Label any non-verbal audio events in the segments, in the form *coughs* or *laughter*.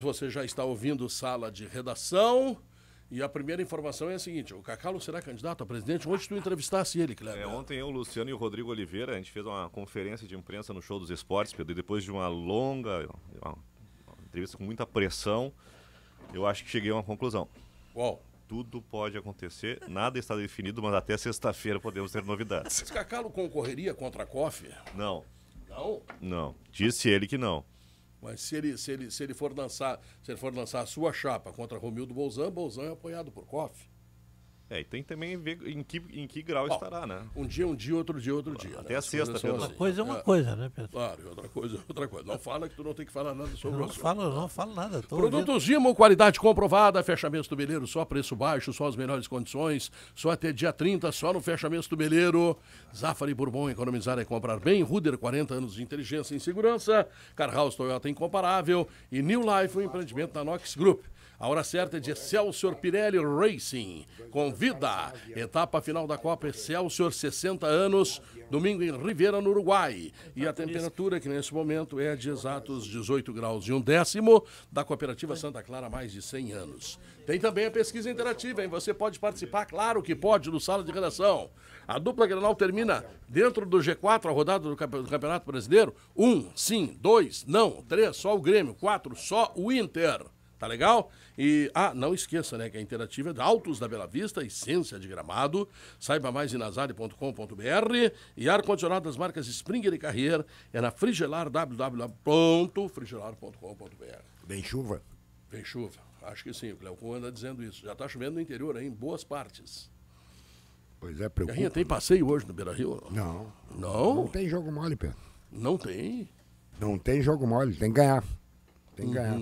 Você já está ouvindo sala de redação. E a primeira informação é a seguinte: o Cacalo será candidato a presidente. Ontem tu entrevistasse ele, Cleber. É, ontem eu, Luciano e o Rodrigo Oliveira, a gente fez uma conferência de imprensa no Show dos Esportes, Pedro, e depois de uma longa uma entrevista com muita pressão, eu acho que cheguei a uma conclusão. Uau. Tudo pode acontecer, nada está definido, mas até sexta-feira podemos ter novidades. Mas Cacalo concorreria contra a COF? Não. Não? Não. Disse ele que não. Mas se ele, se ele, se ele for lançar, se ele for lançar a sua chapa contra Romildo Bolzan, Bolzan é apoiado por Koff. É, e tem também ver em que, em que grau estará, né? Um dia, um dia, outro dia, outro dia. Até né? a sexta, Pedro. Uma assim. coisa é uma é. coisa, né, Pedro? Claro, é outra coisa é outra coisa. Não fala que tu não tem que falar nada sobre não o Falo, não falo nada. Produtos Zimo, qualidade comprovada, fechamento tubeleiro, só preço baixo, só as melhores condições, só até dia 30, só no fechamento tubeleiro. Zafari Bourbon, economizar é comprar bem. Ruder, 40 anos de inteligência e segurança. Carhouse Toyota incomparável. E New Life, um empreendimento da Nox Group. A hora certa é de Excelsior Pirelli Racing. Convida! Etapa final da Copa Excelsior 60 anos, domingo em Rivera, no Uruguai. E a temperatura, que nesse momento é de exatos 18 graus e um décimo, da Cooperativa Santa Clara há mais de 100 anos. Tem também a pesquisa interativa, hein? Você pode participar, claro que pode, no Sala de Redação. A dupla Granal termina dentro do G4, a rodada do Campeonato Brasileiro. Um, sim. Dois, não. Três, só o Grêmio. Quatro, só o Inter. Tá legal? E, ah, não esqueça, né, que a Interativa é da Autos da Bela Vista, essência de gramado. Saiba mais em nazari.com.br. e ar-condicionado das marcas Springer e Carrier é na Frigelar, www.frigelar.com.br. Vem chuva? Vem chuva. Acho que sim, o Cleocon anda dizendo isso. Já está chovendo no interior aí, em boas partes. Pois é, preocupa. Carrinha, tem passeio hoje no Beira Rio? Não. Não? Não tem jogo mole, Pedro. Não tem? Não tem jogo mole, tem que ganhar. Tem que uhum. ganhar.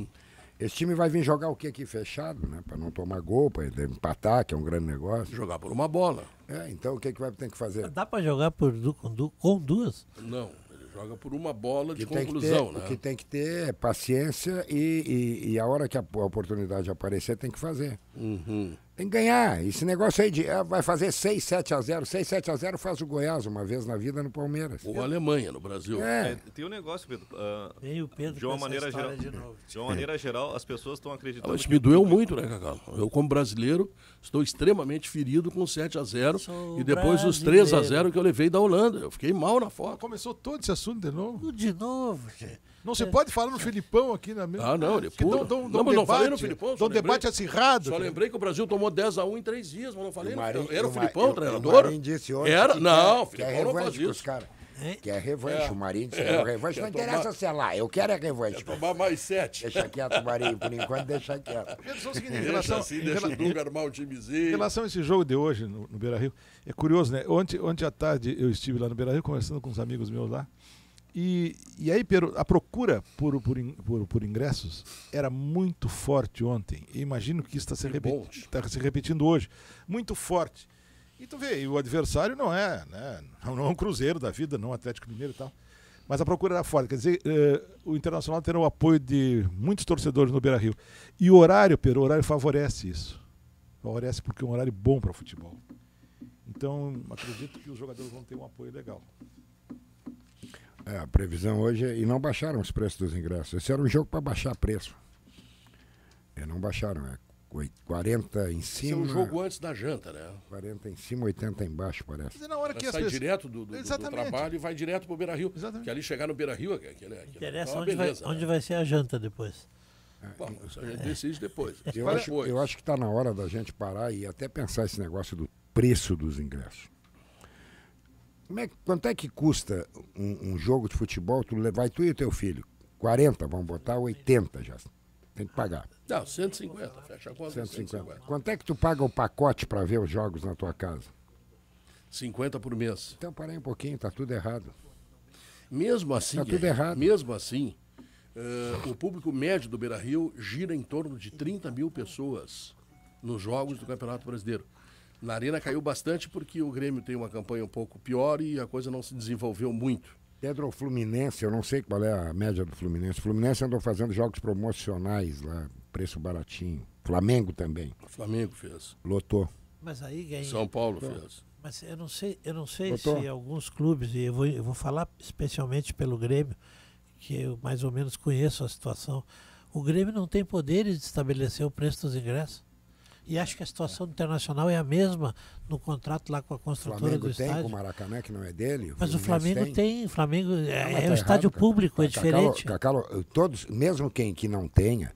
Esse time vai vir jogar o que aqui fechado, né? Para não tomar gol, para empatar, que é um grande negócio. Jogar por uma bola. É, então o que, que vai ter que fazer? Dá para jogar por, com, com duas? Não, ele joga por uma bola de conclusão, ter, né? O que tem que ter é paciência e, e, e a hora que a, a oportunidade aparecer tem que fazer. Uhum. Tem que ganhar. Esse negócio aí de, ah, vai fazer 6, 7 a 0. 6, 7 a 0 faz o Goiás uma vez na vida no Palmeiras. Ou a Alemanha no Brasil. É. É, tem um negócio, Pedro. Uh, ah, tem o Pedro de uma maneira geral. De, de, uma maneira geral, as pessoas estão acreditando. Mas me doeu muito, né, Cacau? Eu, como brasileiro, estou extremamente ferido com 7 a 0 Sou e depois brasileiro. os 3 a 0 que eu levei da Holanda. Eu fiquei mal na foto. Começou todo esse assunto de novo? De novo, gente. Não se é. pode falar no Filipão aqui na né? mesma. Ah, não, ah, ele é Dão, dão, não, mas não falei no Filipão. Dão debate acirrado. Só lembrei que o Brasil tomou 10 x 1 em três dias, mas não falei. O Marinho, era o Filipão, o treinador? O disse ontem era, não, o é Filipão não faz isso. Cara. Que é revanche. É. O Marinho disse que é revanche. Não interessa tomar... se é lá. Eu quero é revanche. Quer tomar mais sete. Deixa quieto, Marinho. Por enquanto, deixa quieto. Seguinte, em relação, assim, deixa o Dunga armar o timezinho. Em relação a esse jogo de hoje no, no Beira-Rio, é curioso, né? Ontem, ontem à tarde eu estive lá no Beira-Rio conversando com uns amigos meus lá. E, e aí, Pedro, a procura por, por, por, por ingressos era muito forte ontem. E imagino que isso está se, repeti tá se repetindo hoje. Muito forte. E tu vê, e o adversário não é, né? Não, é um Cruzeiro da vida, não é um Atlético Mineiro e tal. Mas a procura era forte. Quer dizer, eh, o Internacional terá o apoio de muitos torcedores no Beira Rio. E o horário, Pedro, o horário favorece isso. Favorece porque é um horário bom para o futebol. Então, acredito que os jogadores vão ter um apoio legal. É, a previsão hoje é, e não baixaram os preços dos ingressos. Esse era um jogo para baixar preço. E é, não baixaram, é 40 em cima. Esse é um jogo antes da janta, né? 40 em cima, 80 embaixo, parece. Quer na hora que sai pessoas... direto do, do, do, trabalho e vai direto pro Beira Rio. Exatamente. Que ali chegar no Beira Rio é aquele. aquele né, Interessa tá onde, beleza, vai, né? onde vai ser a janta depois. Ah, bom, a gente decide depois. Eu, depois. Acho, eu acho que está na hora da gente parar e até pensar esse negócio do preço dos ingressos. Como é, quanto é que custa um, um jogo de futebol? Tu levar tu e o teu filho. 40, vamos botar 80 já. Tem que pagar. Não, 150, fecha a conta. 150. 150. Quanto é que tu paga o pacote para ver os jogos na tua casa? 50 por mês. Então parei um pouquinho, tá tudo errado. Mesmo assim, tá tudo errado. mesmo assim, uh, o público médio do Beira Rio gira em torno de 30 mil pessoas nos jogos do Campeonato Brasileiro. Na Arena caiu bastante porque o Grêmio tem uma campanha um pouco pior e a coisa não se desenvolveu muito. Pedro Fluminense, eu não sei qual é a média do Fluminense. O Fluminense andou fazendo jogos promocionais lá, preço baratinho. Flamengo também. O Flamengo fez. Lotou. Mas aí São Paulo Lotou. fez. Mas eu não sei, eu não sei Lotou. se alguns clubes, e eu vou, eu vou falar especialmente pelo Grêmio, que eu mais ou menos conheço a situação. O Grêmio não tem poderes de estabelecer o preço dos ingressos. E acho que a situação do Internacional é a mesma no contrato lá com a construtora do estádio. Flamengo tem com o Maracanã, que não é dele. Mas o Flamengo tem. tem. O Flamengo é, não, é tá errado, estádio cara. público, é diferente. Cacalo, todos, mesmo quem que não tenha,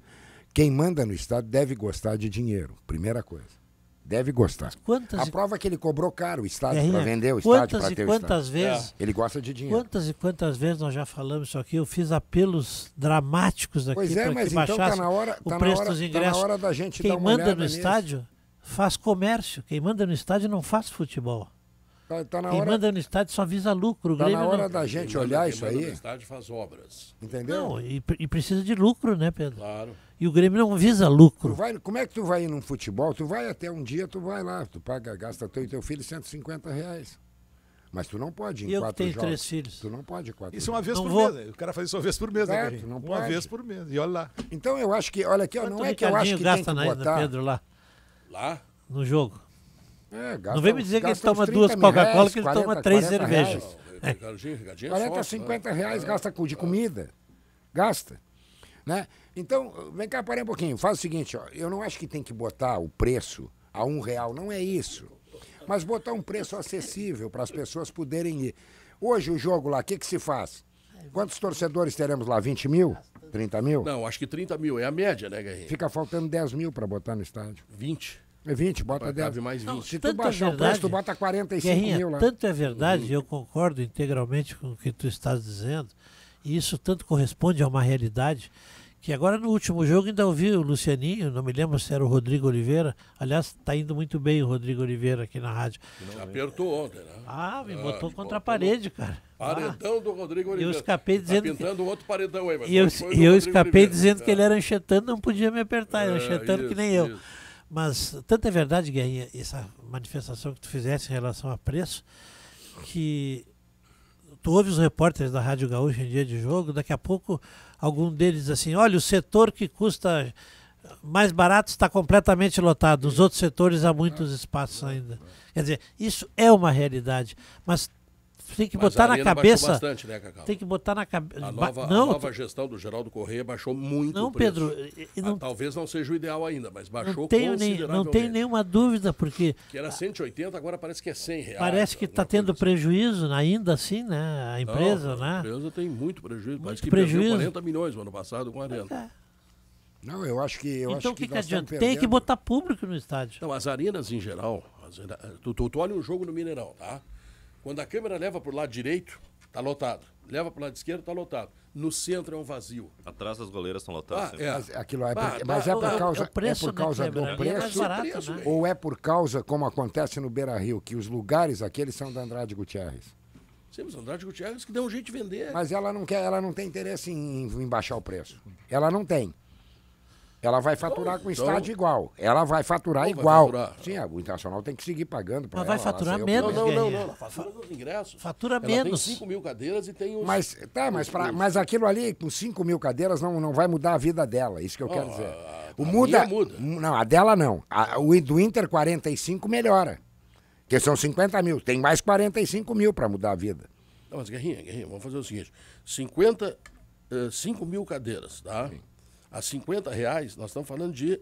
quem manda no estádio deve gostar de dinheiro, primeira coisa. Deve gostar. Quantas a e... prova é que ele cobrou caro o estádio é, para vender o estádio para ter quantas o vezes? É. Ele gosta de dinheiro. Quantas e quantas vezes nós já falamos isso aqui? Eu fiz apelos dramáticos aqui pois é, para mas que então tá na hora, tá o preço hora, dos ingressos. Tá na hora da gente Quem dar uma manda no nisso. estádio faz comércio. Quem manda no estádio não faz futebol. Tá, tá Quem hora... manda no estádio só visa lucro. Está na hora não... da gente olhar manda, isso aí. Quem manda no estádio faz obras. Entendeu? Não, e, e precisa de lucro, né, Pedro? Claro. E o Grêmio não visa lucro. Vai, como é que tu vai ir num futebol? Tu vai até um dia, tu vai lá, tu paga, gasta teu e teu filho 150 reais. Mas tu não pode em eu quatro tenho jogos. três filhos. Tu não pode ir quatro. Isso é uma vez não por vou... mês. O cara faz isso uma vez por mês, Exato, né, Carrinho? Não uma vez por mês. E olha lá. Então eu acho que, olha aqui, ó, não é que eu acho que gasta tem que na, Pedro lá. Lá? No jogo. É, gasta, não vem me dizer que ele toma duas Coca-Cola que ele toma três cervejas. É. 40, 50 reais gasta de comida. Gasta. Né? Então, vem cá, parei um pouquinho. Faz o seguinte, ó, eu não acho que tem que botar o preço a um real, não é isso. Mas botar um preço acessível para as pessoas poderem ir. Hoje o jogo lá, o que, que se faz? Quantos torcedores teremos lá? 20 mil? 30 mil? Não, acho que 30 mil é a média, né, Guerreiro? Fica faltando 10 mil para botar no estádio. 20. É 20, bota Vai 10. mais 20. Não, Se tu baixar é verdade, o preço, tu bota 45 mil lá. Tanto é verdade, uhum. eu concordo integralmente com o que tu estás dizendo, e isso tanto corresponde a uma realidade que agora no último jogo ainda ouvi o Lucianinho, não me lembro se era o Rodrigo Oliveira. Aliás, está indo muito bem o Rodrigo Oliveira aqui na rádio. apertou ontem, né? Ah, me ah, botou contra a parede, cara. Paredão ah, do Rodrigo ah, Oliveira. Eu escapei tá dizendo. Tá pintando que... outro paredão aí, mas. E eu, e eu escapei Oliveira. Né? dizendo é. que ele é. era enxetando não podia me apertar, era enxetando é, que nem isso. eu. Mas tanto é verdade, Guerrinha, essa manifestação que tu fizesse em relação a preço, que tu ouve os repórteres da Rádio Gaúcha em dia de jogo, daqui a pouco algum deles diz assim, olha, o setor que custa mais barato está completamente lotado, os outros setores há muitos espaços ainda. Quer dizer, isso é uma realidade, mas tem que botar na cabeça. Bastante, né, Cacau? Tem que botar na cabeça. A nova, não, a nova gestão do Geraldo Correia baixou muito. Não, Pedro. Ah, não, ah, talvez não seja o ideal ainda, mas baixou não tenho consideravelmente. Nem, não tenho nenhuma dúvida, porque. Que era 180, agora parece que é 100 reais. Parece que está tendo assim. prejuízo, né, ainda assim, né? A empresa, não, né? A empresa tem muito prejuízo. Muito parece que prejuízo. 40 milhões no ano passado com a Arena. É. Não, eu acho que. Eu então o que, que, adianta? Tem que botar público no estádio. não as arenas em geral. As, tu, tu, tu olha um jogo no Mineirão, tá? Quando a câmera leva para o lado direito, tá lotado. Leva para o lado esquerdo, tá lotado. No centro é um vazio. Atrás das goleiras estão lotadas. Ah, é. Mas aquilo é, bah, tá mas é por causa, é, é né? preço, é, é por causa né, do preço, barato, preço né? ou é por causa, como acontece no Beira Rio, que os lugares aqueles são da Andrade Gutierrez? mas Andrade Gutierrez que deu um jeito de vender. Mas ela não quer, ela não tem interesse em, em baixar o preço. Ela não tem. Ela vai faturar com com então, estádio então igual ela vai faturar igual. Vai faturar. Sim, o Internacional tem que seguir pagando para ela. vai faturar menos. Não, não, não, Ela fatura os ingressos. Fatura ela menos. Tem 5 mil cadeiras e tem os... Mas, tá, mas, pra, mas aquilo ali, com 5 mil cadeiras, não, não vai mudar a vida dela. É isso que eu oh, quero dizer. A, o a muda, muda. Não, a dela não. A, o do Inter 45 melhora. Porque são 50 mil. Tem mais 45 mil para mudar a vida. Não, mas Guerrinha, Guerrinha, vamos fazer o seguinte: 50, uh, 5 mil cadeiras, tá? Sim a 50 reais, nós estamos falando de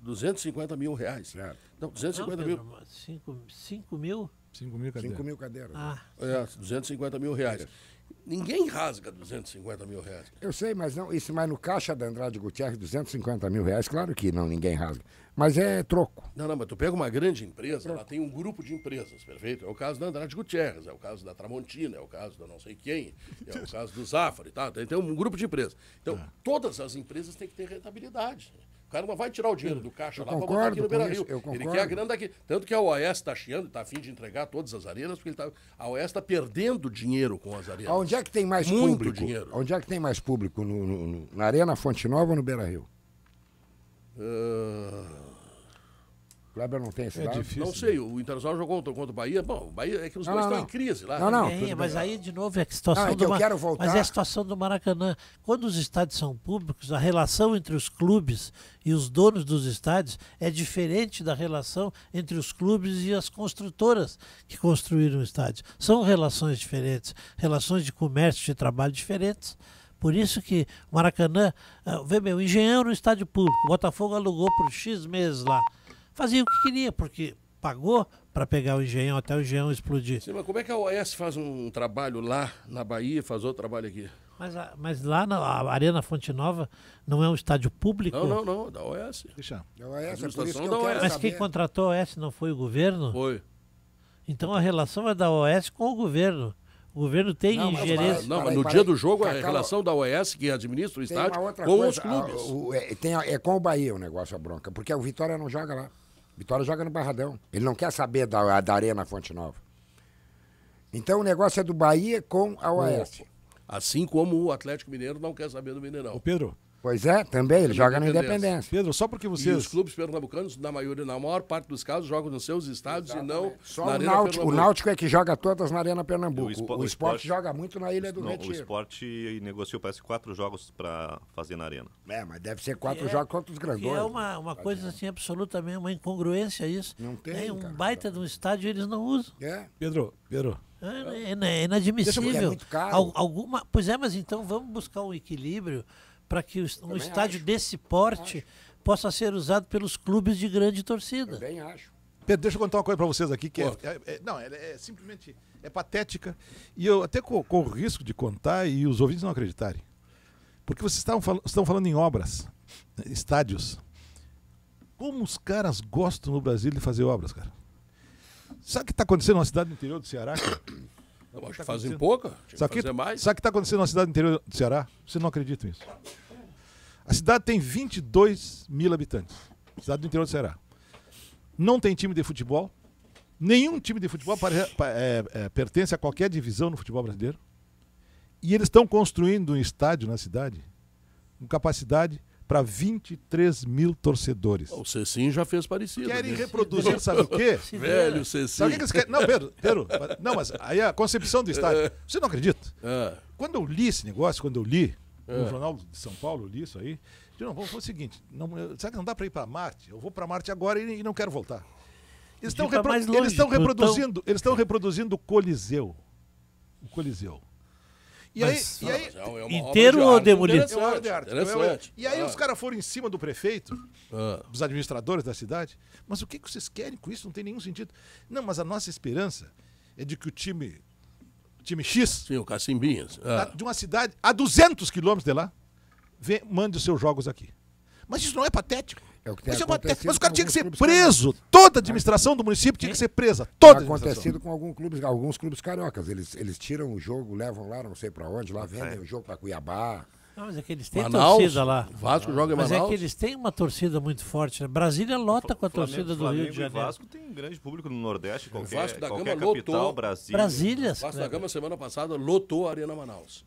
250 mil reais. Certo. Então, 250 não, Pedro, mil. 5, mil? 5 mil cadeiras. 5 mil cadeiras. Ah. É, 250 mil reais. Ninguém rasga 250 mil reais. Eu sei, mas não, isso mais no caixa da Andrade Gutierrez, 250 mil reais, claro que não, ninguém rasga. Mas é troco. Não, não, mas tu pega uma grande empresa, ela tem um grupo de empresas, perfeito? É o caso da Andrade Gutierrez, é o caso da Tramontina, é o caso da não sei quem, é o caso do Zafari, tá? Tem, tem um grupo de empresas. Então, tá. todas as empresas têm que ter rentabilidade. O cara não vai tirar o dinheiro do caixa eu lá para botar aqui no Beira Rio. ele quer a grana daqui. Tanto que a OAS está chiando, está afim de entregar todas as arenas, porque tá... a OAS está perdendo dinheiro com as arenas. Onde é que tem mais Muito público? Dinheiro. Onde é que tem mais público? No, no, no, na Arena Fonte Nova ou no Beira Rio? Uh... Ah, Kleber não tem esse é Difícil, não né? sei, né? o Internacional jogou contra o Bahia. Bom, o Bahia é que os não, dois não, estão não. em crise lá. Não, não. É, mas aí, de novo, é a situação não, é que do Mar... eu quero voltar. Mas é a situação do Maracanã. Quando os estádios são públicos, a relação entre os clubes e os donos dos estádios é diferente da relação entre os clubes e as construtoras que construíram o estádio. São relações diferentes, relações de comércio, de trabalho diferentes. Por isso que o Maracanã, ah, vê meu, engenheiro no estádio público, o Botafogo alugou por X meses lá fazia o que queria, porque pagou para pegar o engenhão até o engenhão explodir. Sim, mas como é que a OAS faz um trabalho lá na Bahia faz outro trabalho aqui? Mas, a, mas lá na Arena Fonte Nova não é um estádio público? Não, não, não, da OAS. Deixa. Da OAS, é por isso que eu Mas quem contratou a OAS não foi o governo? Foi. Então a relação é da OAS com o governo. O governo tem não, ingerência. Não, mas no dia do jogo, a relação da OES, que administra o estádio, com coisa, os clubes. A, ah, o, é, tem a, é com o Bahia o negócio, a bronca, porque o Vitória não joga lá. Vitória joga no Barradão. Ele não quer saber da, da Arena Fonte Nova. Então o negócio é do Bahia com a Oeste. Assim como o Atlético Mineiro não quer saber do Mineirão. Ô Pedro, Pois é, também, ele joga na Independência. Pedro, só porque vocês. E os clubes pernambucanos, na, maioria, na maior parte dos casos, jogam nos seus estados Exatamente. e não. Só na o Arena Náutico. Pernambuco. O Náutico é que joga todas na Arena Pernambuco. O, espo... o, esporte, o esporte, joga muito na Ilha do não, Retiro. O esporte negociou, parece, quatro jogos para fazer na Arena. É, mas deve ser quatro é, jogos contra os grandões. É uma, uma coisa assim, absolutamente, uma incongruência isso. Não tem. Tem um cara, baita de um estádio eles não usam. É. Pedro, Pedro, é, é, é, é inadmissível. É muito caro. Alguma, pois é, mas então vamos buscar um equilíbrio para que o, um estádio acho. desse porte acho. possa ser usado pelos clubes de grande torcida. Também acho. Pedro, deixa eu contar uma coisa para vocês aqui que é, é, é, não, é, é, simplesmente é patética e eu até corro o risco de contar e os ouvintes não acreditarem, porque vocês estão, estão falando em obras, né, estádios. Como os caras gostam no Brasil de fazer obras, cara? Sabe o que está acontecendo na cidade do interior do Ceará? Cara? Tá Eu tá acho que, fazem pouca. Só que, mais. Sabe o que está acontecendo na cidade interior do Ceará? Você não acredita nisso. A cidade tem 22 mil habitantes. Cidade do interior do Ceará. Não tem time de futebol. Nenhum time de futebol é, é, pertence a qualquer divisão no futebol brasileiro. E eles estão construindo um estádio na cidade com capacidade para 23 mil torcedores. O Cecim já fez parecido. Querem né? reproduzir, *laughs* sabe o quê? Velho Cecim. Sabe o que eles querem? Não, Pedro, Pedro, não, mas aí é a concepção do estádio. É. Você não acredita? É. Quando eu li esse negócio, quando eu li, é. no é. Jornal de São Paulo, eu li isso aí, eu não, vou fazer o seguinte, não, será que não dá para ir para Marte? Eu vou para Marte agora e, e, não quero voltar. Eles estão repro então. reproduzindo, eles estão reproduzindo o Coliseu. O Coliseu. E aí, Mas, e aí, é inteiro ou demolido? Interessante, é interessante. E aí ah. os caras foram em cima do prefeito, ah. dos administradores da cidade. Mas o que, que vocês querem com isso? Não tem nenhum sentido. Não, mas a nossa esperança é de que o time, time X... Sim, o Cacimbinhas. Ah. De uma cidade a 200 quilômetros de lá, vem, mande os seus jogos aqui. Mas isso não é patético? É o que tem é mas, acontecido mas o cara tinha que ser preso. Toda a administração do município tinha que ser presa. Toda. Tem acontecido com alguns clubes, alguns clubes cariocas. Eles, eles tiram o jogo, levam lá, não sei para onde, lá é. vendem é. o jogo para Cuiabá. Não, mas é que eles têm Manaus, torcida lá. Vasco joga em Manaus. Mas é que eles têm uma torcida muito forte. Né? Brasília lota com a Flamengo, torcida do Flamengo Rio de Janeiro. Vasco tem um grande público no Nordeste, qualquer, Vasco da Gama qualquer capital, lotou, Brasília. Brasília. Vasco né? da Gama, semana passada, lotou a Arena Manaus.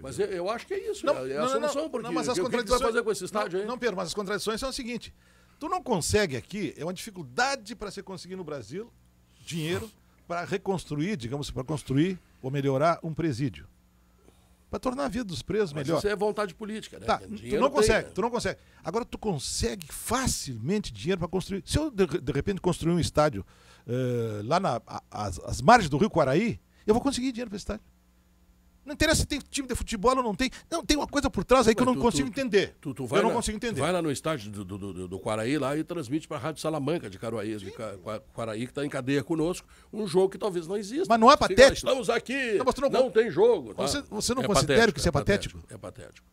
Mas eu, eu, acho que é isso. Não, é a não, solução, não, porque não, mas as o contradições... que vai fazer com esse estádio não, aí? Não, Pedro, mas as contradições são o seguinte. Tu não consegue aqui, é uma dificuldade para você conseguir no Brasil dinheiro para reconstruir, digamos, para construir ou melhorar um presídio. Para tornar a vida dos presos mas melhor. Isso é vontade política, né? Tá, tu não consegue, né? tu não consegue. Agora tu consegue facilmente dinheiro para construir. Se eu de, de, repente construir um estádio uh, lá nas margens do Rio Quaraí, eu vou conseguir dinheiro para esse estádio. Não interessa se tem time de futebol ou não tem. Não, tem uma coisa por trás aí que Mas eu não tu, consigo tu, entender. Tu, tu vai eu não consigo entender. Vai lá no estádio do, do, do, do Quaraí lá e transmite para a Rádio Salamanca de Caruaí, de Quaraí, que está em cadeia conosco, um jogo que talvez não exista. Mas não é patético. Estamos aqui, não, não, não tem jogo. Tá? Você, você não é considera patético, que isso é, é patético? patético? É patético.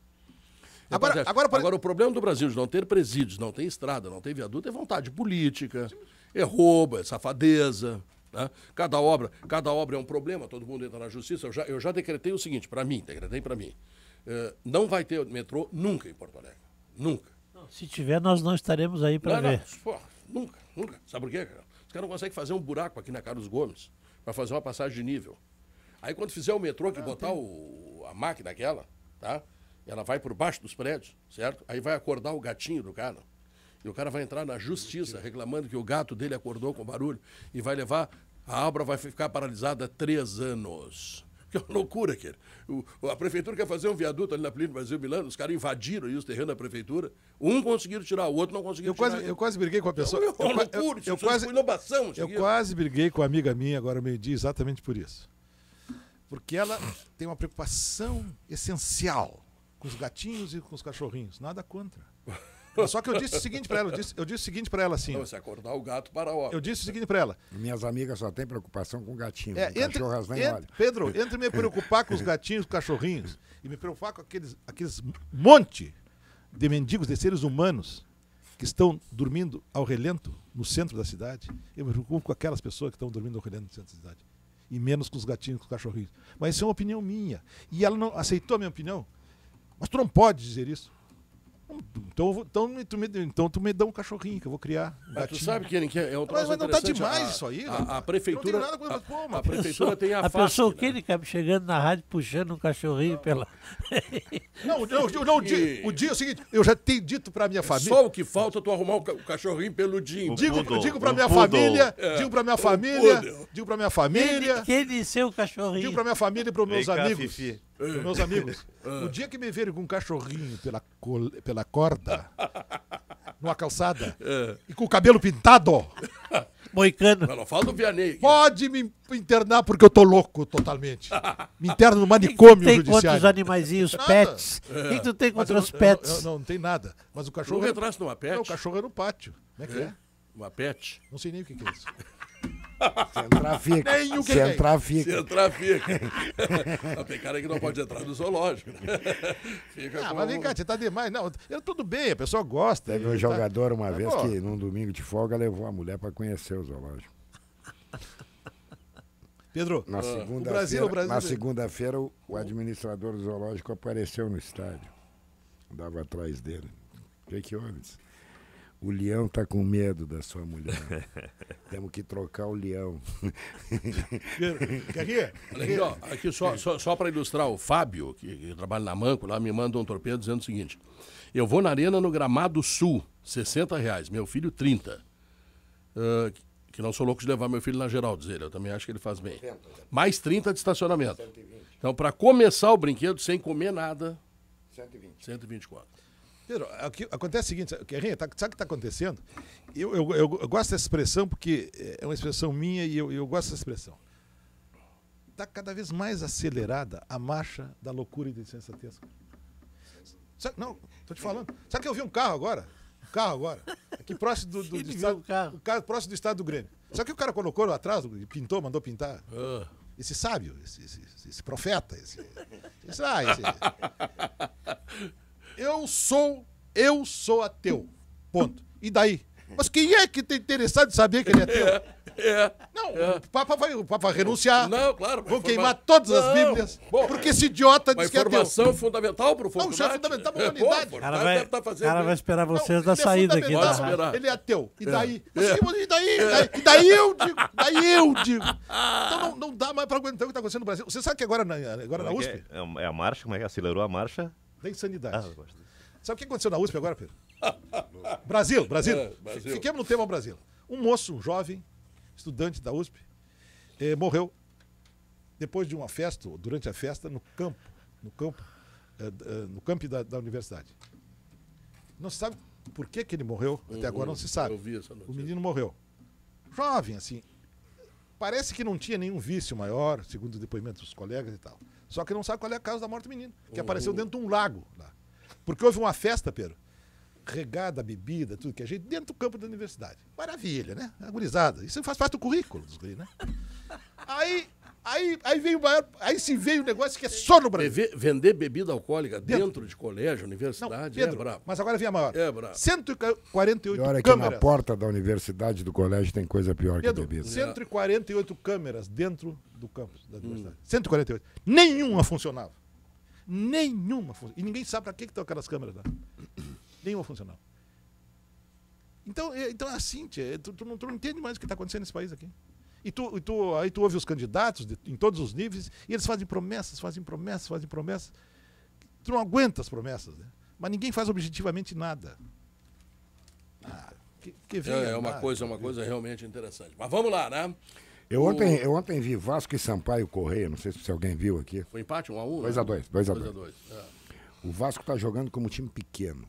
É agora, patético. Agora, agora, agora, o problema do Brasil de não ter presídios, não ter estrada, não ter viaduto, é vontade política, é roubo, é safadeza. Né? Cada, obra, cada obra é um problema, todo mundo entra na justiça. Eu já, eu já decretei o seguinte, para mim, decretei para mim. Eh, não vai ter metrô nunca em Porto Alegre. Nunca. Se tiver, nós não estaremos aí para ver. Não, pô, nunca, nunca. Sabe por quê, cara? Os caras não conseguem fazer um buraco aqui na Carlos Gomes para fazer uma passagem de nível. Aí quando fizer o metrô, que ah, botar tem... o, a máquina aquela, tá? Ela vai por baixo dos prédios, certo? Aí vai acordar o gatinho do cara. E o cara vai entrar na justiça reclamando que o gato dele acordou com barulho e vai levar a obra vai ficar paralisada três anos. Que é uma loucura, que A prefeitura quer fazer um viaduto ali na Plínio Brasil Milano, os caras invadiram os terrenos da prefeitura. Um conseguiram tirar, o outro não conseguiu eu tirar. Quase, eu quase briguei com a pessoa. É uma loucura, eu, eu, eu, eu quase, inovação. Eu quase briguei com uma amiga minha agora meio-dia exatamente por isso. Porque ela tem uma preocupação essencial com os gatinhos e com os cachorrinhos. Nada contra. Só que eu disse o seguinte para ela, eu disse, eu disse o seguinte para ela assim. Não, se acordar o gato para a Eu disse o seguinte para ela. Minhas amigas só têm preocupação com gatinhos. É, entre, cachorras nem entre, Pedro, entre me preocupar com os gatinhos, cachorrinhos, e me preocupar com aqueles, aqueles monte de mendigos, de seres humanos que estão dormindo ao relento no centro da cidade, eu me preocupo com aquelas pessoas que estão dormindo ao relento no centro da cidade. E menos com os gatinhos, com os cachorrinhos. Mas isso é uma opinião minha. E ela não aceitou a minha opinião. Mas tu não pode dizer isso. Então, então, tu me, então tu me dá um cachorrinho que eu vou criar. Um mas tu sabe, que é outra troço Mas, mas não tá demais a, isso aí. A, né? a prefeitura... Não tem nada com a, a, a prefeitura tem a A FASC, pessoa né? cabe chegando na rádio puxando um cachorrinho não. pela... não, não, não, não o, dia, o dia é o seguinte, eu já tenho dito pra minha é família... Só o que falta é tu arrumar o cachorrinho peludinho. Digo, mudou, digo pra minha família, é, digo pra minha família, mudou. digo pra minha família... Kenny, Kenny seu cachorrinho. Digo pra minha família e pros meus Vem amigos. Cá, meus é. amigos, no *laughs* é. dia que me verem com um cachorrinho pela, col... pela corda, *laughs* numa calçada, é. e com o cabelo pintado. *laughs* Moicano. Não, não fala do Vianney. Pode me internar porque eu tô louco totalmente. Me interno no manicômio tem judiciário. Tem quantos animaizinhos, pets? É. E tu tem contra os pets? Eu, eu, não, não tem nada. Mas o cachorro... Não retraste numa pet? Não, o cachorro é no pátio. Como é que é? é? Uma pet? Não sei nem o que, que é isso se Nem o que Centrafica. fica. tem cara que não pode entrar no zoológico. Né? Fica ah, com... mas vem cá, você tá demais. Não, eu, tudo bem, a pessoa gosta. Teve um tá- jogador uma vez que num domingo de folga levou a mulher para conhecer o zoológico. Pedro, na ah. segunda-feira, Brasil, Brasil... na segunda-feira o, administrador do zoológico apareceu no estádio. Dava atrás dele. O que, que houve? Disse? O leão tá com medo da sua mulher. *laughs* Temos que trocar o leão. Quer Aqui, ó, aqui só, só, só para ilustrar, o Fábio, que, que, trabalha na Manco, lá me manda um torpedo dizendo o seguinte: Eu vou na Arena no Gramado Sul, 60 reais, meu filho 30. Uh, ah, que não sou louco de levar meu filho na geral, diz ele. eu também acho que ele faz bem. Né? Mais 30 de estacionamento. Então, para começar o brinquedo sem comer nada. 120. 124. Pedro, aqui, acontece o seguinte, Guerrinha, tá, sabe o que está acontecendo? Eu, eu, eu, gosto dessa expressão porque é uma expressão minha e eu, eu gosto dessa expressão. Está cada vez mais acelerada a marcha da loucura e da insensatez. Sabe, não, estou te falando. Sabe que eu vi um carro agora? Um carro agora. Aqui próximo do, do, do *laughs* estado. Carro. carro. próximo do estado do Grêmio. o que o cara colocou lá atrás, pintou, mandou pintar. Uh. Esse sábio, esse, esse, esse profeta, esse. esse, ah, esse *laughs* Eu sou, eu sou ateu. Ponto. E daí? Mas quem é que está interessado em saber que ele é ateu? É, é, não, é. o, Papa vai, o Papa vai renunciar. Não, claro. Vão queimar todas não, as Bíblias. Bom, porque esse idiota diz que é ateu. informação fundamental para o Não, já é fundamental para a humanidade. O cara, vai, tá cara vai esperar vocês não, da é saída aqui. Da tá? ele é ateu. E é. daí? Mas, é. e daí? E daí eu digo. *laughs* Daí eu digo. Então não, não dá mais para aguentar o que está acontecendo no Brasil. Você sabe que agora na, agora na USP... É, a marcha, como é que acelerou a marcha? da insanidade. Ah, eu gosto Sabe o que aconteceu na USP agora, Pedro? *laughs* Brasil, Brasil. É, Brasil. Fiquemos no tema Brasil. Um moço, um jovem, estudante da USP, eh, morreu depois de uma festa, durante a festa, no campo, no campo, eh, eh no campo da, da, universidade. Não se sabe por que, que ele morreu, até agora não se sabe. o menino morreu. Jovem, assim. Parece que não tinha nenhum vício maior, segundo o depoimento dos colegas e tal. Só que não sabe qual é a causa da morte do menino, que uhum. apareceu dentro de um lago lá. Porque houve uma festa, Pedro, regada, bebida, tudo que a é gente, dentro do campo da universidade. Maravilha, né? Agorizada. Isso faz parte do currículo dos guris, né? Aí Aí, aí veio o maior, aí se veio o negócio que é só no Brasil. Bebe, vender bebida alcoólica dentro, dentro de colégio, universidade, Não, Pedro, é brabo. Mas agora vem a maior. É brabo. 148 pior é câmeras. Que na porta da universidade do colégio tem coisa pior Pedro, que bebida. 148 é. câmeras dentro do campus da universidade. Hum. 148. Nenhuma funcionava. Nenhuma funcionava. E ninguém sabe para que estão aquelas câmeras lá. Nenhuma funcionava. Então, é, então é assim, tia, tu, tu, não, tu não entende mais o que está acontecendo nesse país aqui. E tu, e tu, aí tu ouve os candidatos de, em todos os níveis e eles fazem promessas, fazem promessas, fazem promessas. Tu não aguenta as promessas, né? Mas ninguém faz objetivamente nada. Ah, que, que é, é, uma coisa, é uma né? coisa realmente interessante. Mas vamos lá, né? Eu ontem, eu ontem vi Vasco e Sampaio Correia, não sei se alguém viu aqui. Foi empate, 1 um a 1 um, 2 né? a 2 2 a 2 é. O Vasco está jogando como time pequeno.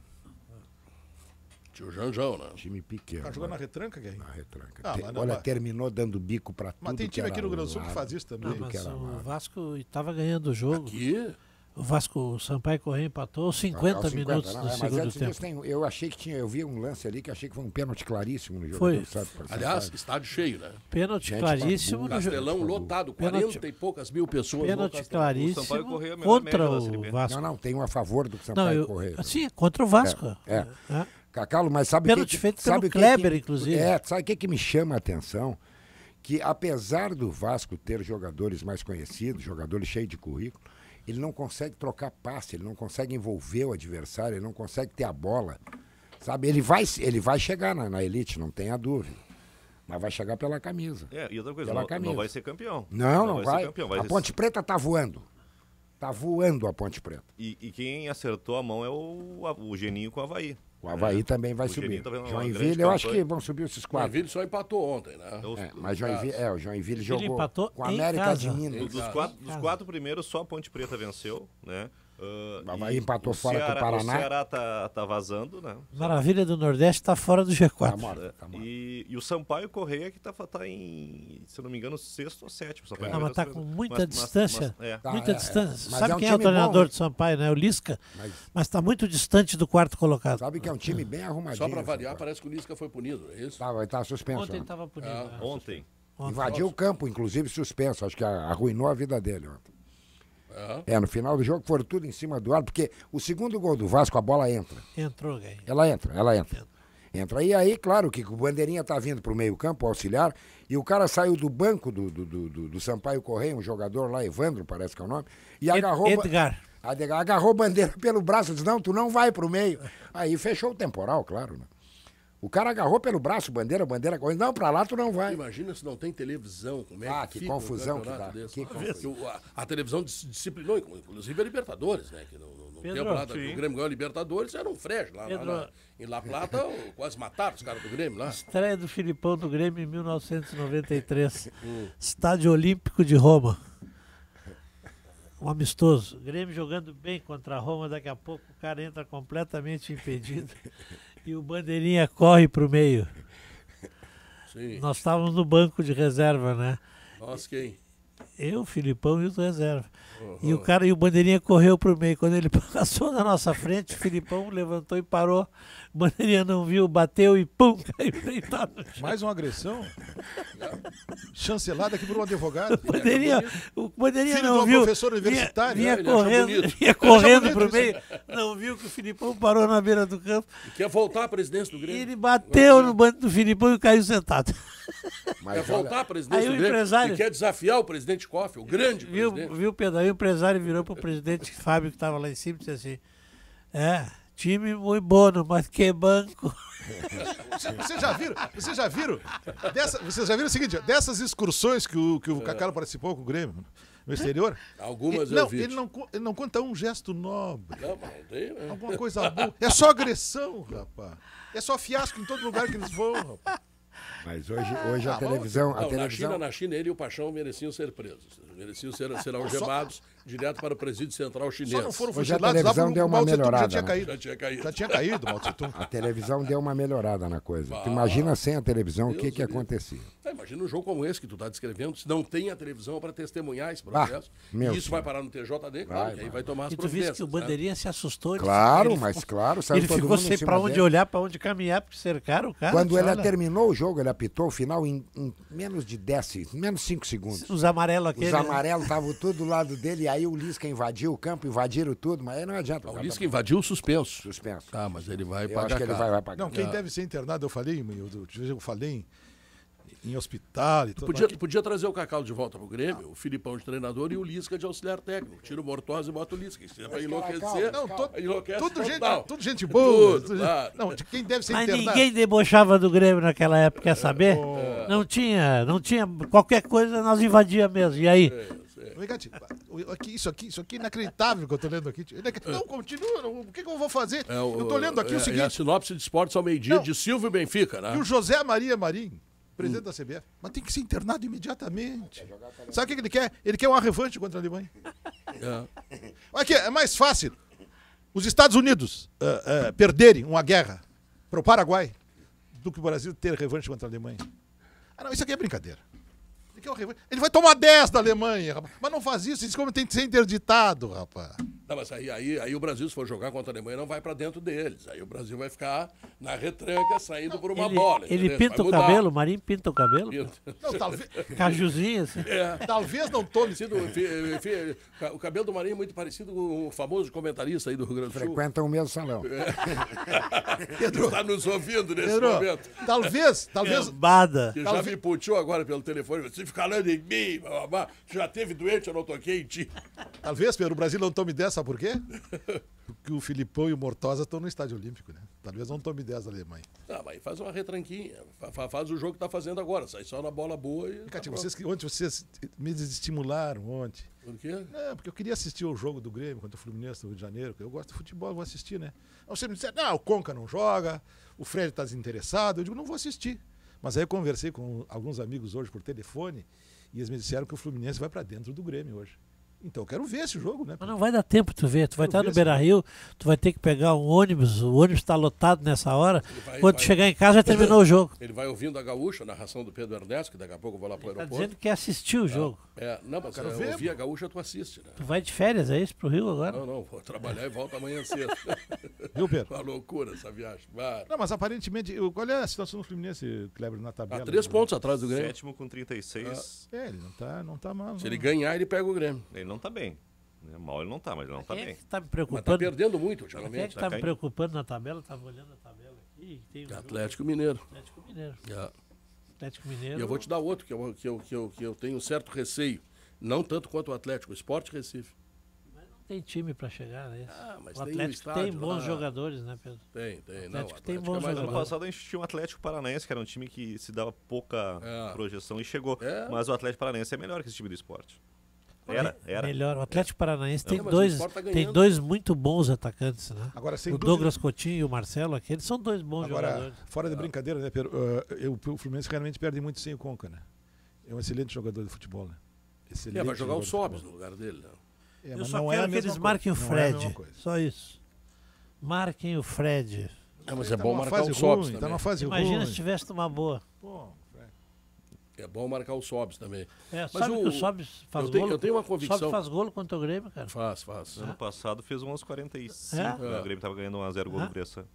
Tio Janjão, né? Time pequeno. Tá jogando né? na retranca, Guerrinho? Na retranca. Ah, olha, terminou dando bico pra tudo. Mas tem time aqui no Grande Sul que faz isso também. Não, mas que era o Vasco estava ganhando o jogo. Aqui? O Vasco, o Sampaio Correia empatou 50, minutos né? do é, segundo tempo. Disso, tem, eu achei que tinha, eu vi um lance ali que achei que foi um pênalti claríssimo no jogo. Foi. Sabe, Aliás, estádio cheio, né? Pênalti Gente claríssimo. Castelão lotado, pênalti, 40 e poucas mil pessoas. Pênalti claríssimo o Correia, contra o Vasco. Não, não, tem um a favor do Sampaio não, eu, Correia. Né? Sim, é contra o Vasco. É, é. é. Cacalo, mas sabe pelo, que, feito sabe pelo que, Kleber, que, inclusive. É, sabe o que, que me chama a atenção? Que apesar do Vasco ter jogadores mais conhecidos, jogadores cheios de currículo, ele não consegue trocar passe, ele não consegue envolver o adversário, ele não consegue ter a bola. Sabe, ele vai, ele vai chegar na, na elite, não tenha dúvida. Mas vai chegar pela camisa. É, e outra coisa, não, camisa. não, vai ser campeão. Não, não, não vai. vai. Campeão, vai a Ponte Preta tá voando. Tá voando a Ponte Preta. E, e, quem acertou a mão é o, o Geninho com o Havaí. O Havaí é. também vai o subir. É Joinville, eu acho que vão subir esses quatro. Joinville só empatou ontem, né? é, é mas Joinville, é, o Joinville jogou com a América de Minas. Dos quatro, dos quatro primeiros, só a Ponte Preta venceu, né? Uh, Mas vai empatou fora Ceará, com o Paraná. O Ceará tá, tá vazando, né? Maravilha do Nordeste tá fora do G4. Tá morto, é, tá morto. E, e, o Sampaio Correia que tá, tá em, se não me engano, sexto ou sétimo. Sampaio é. Não, mas tá, tá com muita mas, distância. Mas, mas, é. Muita tá, é, distância. Sabe é um quem é o treinador bom, do Sampaio, né? O Lisca. Mas, está muito distante do quarto colocado. Sabe que é um time bem arrumadinho. Só para assim, variar, parece que o Lisca foi punido, é isso? Tava, suspenso. Ontem né? tava punido. É, né? Ontem. ontem. Invadiu Nossa. o campo, inclusive suspenso. Acho que arruinou a vida dele ontem. É. é, no final do jogo foram tudo em cima do ar, porque o segundo gol do Vasco, a bola entra. Entrou, ganha. Ela entra, ela entra. entra. E aí, claro, que o Bandeirinha tá vindo pro meio-campo, auxiliar, e o cara saiu do banco do, do, do, do, Sampaio Correia, um jogador lá, Evandro, parece que é o nome, e agarrou. Edgar. Agarrou a bandeira pelo braço, disse: Não, tu não vai pro meio. Aí fechou o temporal, claro, né? O cara agarrou pelo braço, bandeira, bandeira, correndo. Não, pra lá tu não vai. Imagina se não tem televisão. Como é ah, que, que confusão que dá. Tá, que confusão. A, a, televisão disciplinou, inclusive a Libertadores, né? Que no, no, no Pedro, tempo lá Grêmio ganhou a Libertadores, era um frege lá, lá, lá, em La Plata, quase mataram os caras do Grêmio lá. Estreia do Filipão do Grêmio em 1993. *laughs* Estádio Olímpico de Roma. Um amistoso. Grêmio jogando bem contra a Roma, daqui a pouco o cara entra completamente impedido. *laughs* e o bandeirinha corre para o meio. *laughs* Sim. Nós estávamos no banco de reserva, né? Nós quem? Eu, Filipão e o reserva. Uhum. E o cara e o bandeirinha correu para o meio. Quando ele *laughs* passou na nossa frente, o Filipão levantou e parou bandeirinha não viu, bateu e pum, *laughs* caiu Mais uma agressão? Chancelada aqui por um advogado. O *laughs* bandeirinha, é, é o bandeirinha Filho não viu. professor universitário. Vinha, é, *laughs* vinha correndo, vinha correndo pro meio, não viu que o Filipão parou na beira do campo. E quer voltar à presidência do Grêmio. E ele bateu no banco do Filipão e caiu sentado. Mas quer voltar à presidência aí do Grêmio. Empresário... E quer desafiar o presidente Koff, o grande viu, presidente. Viu, Pedro? Aí o empresário virou pro presidente Fábio que estava lá em cima e disse assim, é... Time muito bom, mas que é banco. *laughs* Vocês já viram? Vocês já viram? Dessa, vocês já viram o seguinte, dessas excursões que o, que o é. Cacaro participou com o Grêmio no exterior? Algumas ele, não, ele não, ele não conta um gesto nobre. Não, mas... Né? Alguma coisa boa. É só agressão, rapaz. É só fiasco em todo lugar que eles vão, rapaz. Mas hoje, ah, hoje ah, a tá televisão. Não, a televisão... Na, China, na China, ele e o Paixão mereciam ser presos. Mereciam ser, ser é algemados. Só direto para o presídio central chinês. Só não foram Hoje a televisão deu uma melhorada. Já tinha, né? caído. já tinha caído. Já tinha caído, Mao Tse A televisão deu uma melhorada na coisa. Tu imagina sem a televisão o que, que acontecia. Tá, imagina um jogo como esse que tu está descrevendo, se não tem a televisão para testemunhar esse processo. e isso vai parar no TJD, claro, e aí vai tomar as E tu que o Bandeirinha né? se assustou. Claro, mas claro. Ele ficou sem para onde olhar, para onde caminhar, porque cercaram o cara. Quando ele terminou o jogo, ele apitou o final em menos de 10, menos 5 segundos. Os amarelos Os né? amarelos estavam tudo do lado dele, aí aí o Lisca invadiu o campo, invadiram tudo, mas aí não adianta. Ah, o tá Lisca invadiu o suspenso. Suspenso. Ah, mas ele vai eu pagar. Acho que ele vai, vai, pagar. Não, quem deve ser internado, eu falei, eu, eu falei em, em hospital e tu podia, tu podia trazer o Cacau de volta pro Grêmio, o Filipão de treinador e o Lisca de auxiliar técnico. Tira o Mortosa e bota o Lisca. Isso é pra enlouquecer. não, enlouquece tudo gente, tudo gente boa. Tudo, tudo claro. gente, não, de quem deve ser mas internado. ninguém debochava do Grêmio naquela época, quer saber? É, não tinha, não tinha. Qualquer coisa nós invadia mesmo. E aí? É. Obrigado. Tipo, aqui, isso aqui, isso aqui é inacreditável que eu tô lendo aqui. Tipo, não, continua. o que, que, eu vou fazer? É, o, eu tô lendo aqui é, o é, seguinte. É a sinopse de esportes ao meio-dia de Silvio Benfica, né? E o José Maria Marim, presidente hum. da CBF. Mas tem que ser internado imediatamente. É, Sabe o que ele quer? Ele quer uma revanche contra a Alemanha. É. Aqui, é mais fácil. Os Estados Unidos uh, uh, perderem uma guerra para o Paraguai do que o Brasil ter revanche contra a Alemanha. Ah, não, isso aqui é brincadeira. É Ele vai tomar 10 da Alemanha, rapaz. Mas não faz isso, isso como tem que ser interditado, rapaz. Não, tá, mas aí, aí, aí o Brasil, se for jogar contra a Alemanha, não vai para dentro deles. Aí o Brasil vai ficar na retranca, saindo por uma ele, bola. Ele entendeu? pinta o cabelo, o Marinho pinta o cabelo. Pinta. Não, talvez... *laughs* Cajuzinho, assim. É. Talvez não tome. o cabelo do Marinho é muito parecido com o famoso comentarista aí do Rio Grande do Sul. Frequenta o mesmo salão. É. *laughs* Pedro. Está nos ouvindo nesse Pedro, momento. Talvez, talvez. Bada. Que talvez... já me putiu agora pelo telefone. Você fica falando em mim, babá. Já teve doente, eu não toquei em ti. Talvez, Pedro, o Brasil não tome dessa sabe por quê? *laughs* Porque o Filipão e o Mortosa estão no estádio olímpico, né? Talvez não tome 10 da Alemanha. Ah, mas faz uma retranquinha. Faz o jogo que tá fazendo agora. Sai só na bola boa e. Cati, tá vocês, ontem vocês me desestimularam ontem. Por quê? Não, porque eu queria assistir o jogo do Grêmio contra o Fluminense no Rio de Janeiro. Eu gosto de futebol, vou assistir, né? Aí você me disseram, não, o Conca não joga, o Fred está desinteressado. Eu digo, não vou assistir. Mas aí eu conversei com alguns amigos hoje por telefone e eles me disseram que o Fluminense vai para dentro do Grêmio hoje. Então, eu quero ver esse jogo, né? Mas não vai dar tempo tu ver. Tu vai estar no Beira Rio, tu vai ter que pegar um ônibus, o ônibus está lotado nessa hora. Vai, Quando vai... chegar em casa já terminou o jogo. Ele vai ouvindo a gaúcha, a narração do Pedro Ernesto, que daqui a pouco eu vou lá para o tá aeroporto. Tá dizendo que assistiu o ah, jogo. Ah, é, não, mas eu quero é, ver, ouvir a gaúcha, tu assiste, né? Tu vai de férias, é isso, pro Rio agora? Não, não, vou trabalhar e volto amanhã cedo. *laughs* Viu, Pedro? Uma loucura essa viagem. Não, mas aparentemente, qual é a situação do Fluminense, Kleber, na tabela? há tá três pontos atrás do Grêmio. Sétimo com 36. Ah, é, ele não está não tá mal. Se não. ele ganhar, ele pega o Grêmio. Ele ele não está bem. Né? Mal ele não está, mas ele não está é bem. Está me preocupando. está perdendo muito, geralmente. é está né? me tá preocupando na tabela? Estava olhando a tabela aqui. Tem um Atlético jogo. Mineiro. Atlético Mineiro. Yeah. É. Atlético Mineiro. E eu vou te dar outro que eu, que, eu, que, eu, que eu tenho certo receio. Não tanto quanto o Atlético, o Esporte Recife. Mas não tem time para chegar nesse. Né? Ah, mas o Atlético tem, estádio, tem bons lá. jogadores, né, Pedro? Tem, tem. O Atlético, não, o Atlético tem bons é jogadores. Ano passado a gente tinha o um Atlético Paranaense, que era um time que se dava pouca é. projeção e chegou. É. Mas o Atlético Paranaense é melhor que esse time do esporte. Era, era. Melhor. O Atlético Paranaense tem, não, dois, tá tem dois muito bons atacantes, né? Agora, o dúvida... Douglas Coutinho e o Marcelo aqui, eles são dois bons Agora, jogadores. Fora de brincadeira, né, Pedro? Uh, eu, o Fluminense realmente perde muito sem o Conca, né? É um excelente jogador de futebol, né? Excelente é, vai jogar o Sobs no lugar dele, né? É, eu só é quero é que eles coisa. marquem o é Fred. É só isso. Marquem o Fred. É, mas é tá bom marcar o Sobs. Tá Imagina ruim. se tivesse uma boa. Pô. É bom marcar o Sobs também. É, Mas sabe o, que o Sobs faz eu tenho, golo? Eu tenho uma convicção. Sobs faz golo contra o Grêmio, cara. Faz, faz. Ano é. passado fez uns 45. É? O é. Grêmio estava ganhando 1x0 gol é. do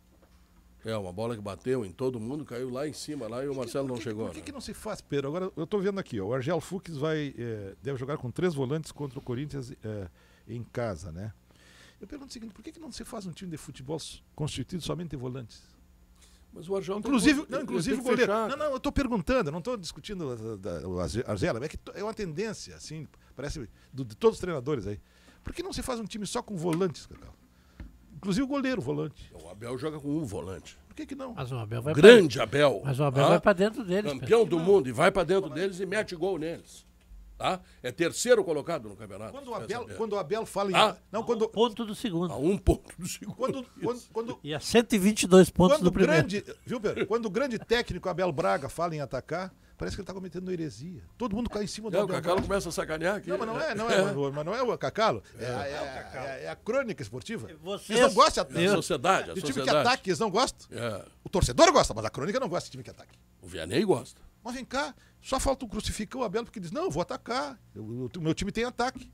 É, uma bola que bateu em todo mundo, caiu lá em cima, lá e o Marcelo que, não chegou. Por que, né? que, não se faz, Pedro? Agora, eu estou vendo aqui, ó, o Argel Fuchs vai, é, deve jogar com três volantes contra o Corinthians é, em casa, né? Eu pergunto o seguinte, por que, que não se faz um time de futebol constituído somente de volantes? Mas o Arjão inclusive, tem, não, inclusive o goleiro. Fechar. Não, não, eu estou perguntando, não estou discutindo o Arzela, é que é uma tendência, assim, parece, do, de todos os treinadores aí. Por que não se faz um time só com volantes, Cacau? Inclusive o goleiro, o volante. O Abel joga com um volante. Por que, que não? Mas o Abel vai Grande pra... Abel. Mas o Abel ah, vai para dentro deles. Campeão do não. mundo e vai para dentro deles e mete gol neles. Tá? É terceiro colocado no campeonato. Quando o Abel, quando o Abel fala em. Ah, não, quando... Um ponto do segundo. A ah, um ponto do segundo. Quando, *laughs* quando, quando... E a 122 pontos quando do primeiro. Grande, viu, Pedro? Quando o grande técnico Abel Braga fala em atacar, parece que ele está cometendo heresia. Todo mundo cai em cima do é, Abel O Cacalo Braga. começa a sacanear aqui. Não, mas não né? é, não é, é. Mas, não é o Cacalo. É, é, é, é, é a crônica esportiva. Vocês... Eles não gostam de, a sociedade, o time que ataque, eles não gostam. É. O torcedor gosta, mas a crônica não gosta de time que ataque. O Vianney gosta. Mas vem cá, só falta um crucificar o Abel, porque diz, não, eu vou atacar. Eu, meu time tem ataque.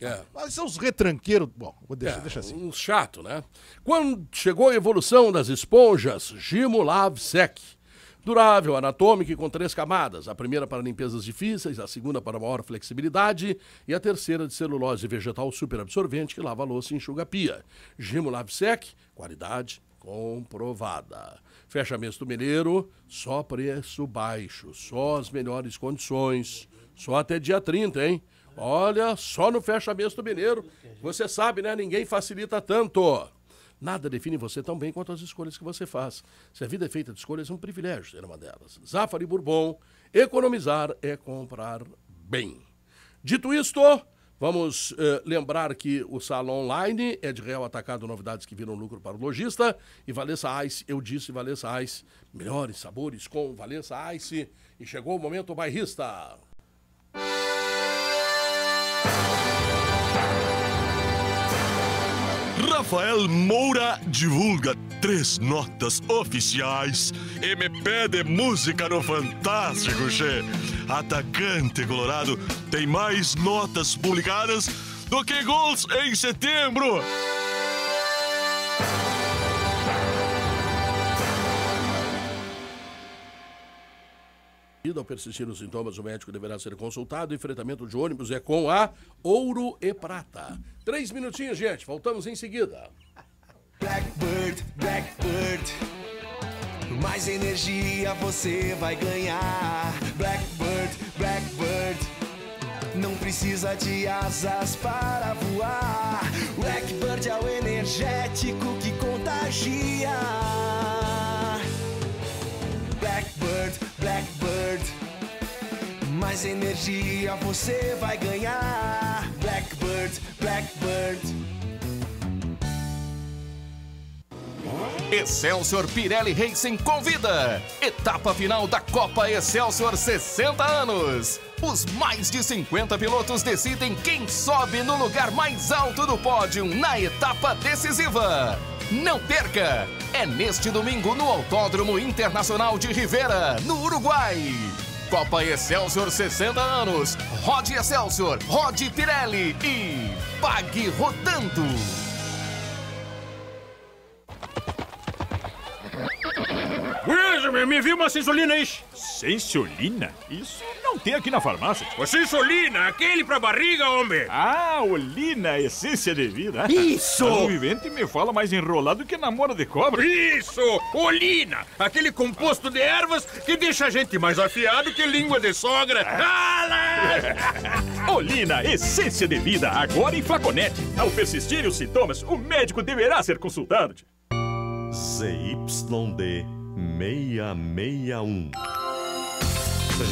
É. Mas são os retranqueiros. Bom, vou deixar, é, deixa assim. Um chato, né? Quando chegou a evolução das esponjas Gimulav Sec. Durável, anatômica e com três camadas. A primeira para limpezas difíceis, a segunda para maior flexibilidade e a terceira de celulose vegetal superabsorvente que lava a louça e enxuga a pia. Gimo Lavsec, qualidade, comprovada. Fechamento do Mineiro, só preço baixo, só as melhores condições, só até dia 30, hein? Olha, só no fechamento do Mineiro, você sabe, né? Ninguém facilita tanto. Nada define você tão bem quanto as escolhas que você faz. Se a vida é feita de escolhas, é um privilégio ser uma delas. Zafari Bourbon, economizar é comprar bem. Dito isto, Vamos eh, lembrar que o salão online é de real atacado novidades que viram lucro para o lojista. E Valença Ice, eu disse Valença Ice, melhores sabores com Valença Ice. E chegou o momento bairrista. Rafael Moura divulga três notas oficiais e me pede música no Fantástico, che. Atacante colorado tem mais notas publicadas do que gols em setembro. rápido. Ao persistir os sintomas, o médico deverá ser consultado. O enfrentamento de ônibus é com a Ouro e Prata. Três minutinhos, gente. Voltamos em seguida. Blackbird, Blackbird. Mais energia você vai ganhar. Blackbird, Blackbird. Não precisa de asas para voar. Blackbird é o energético que contagia. mais energia você vai ganhar. Blackbird, Blackbird. Excelsior Pirelli Racing convida! Etapa final da Copa Excelsior 60 anos. Os mais de 50 pilotos decidem quem sobe no lugar mais alto do pódio na etapa decisiva. Não perca! É neste domingo no Autódromo Internacional de Rivera, no Uruguai. Copa Excelsior 60 anos. Rode Excelsior, Rode Pirelli e pague rodando. me viu uma sensolina aí. Sensolina? Isso não tem aqui na farmácia. O sensolina, aquele pra barriga, homem. Ah, olina, essência de vida. Isso! O vivente me fala mais enrolado que namora de cobra. Isso! Olina, aquele composto de ervas que deixa a gente mais afiado que língua de sogra. *laughs* olina, essência de vida, agora em flaconete. Ao persistirem os sintomas, o médico deverá ser consultado. ZYD 661.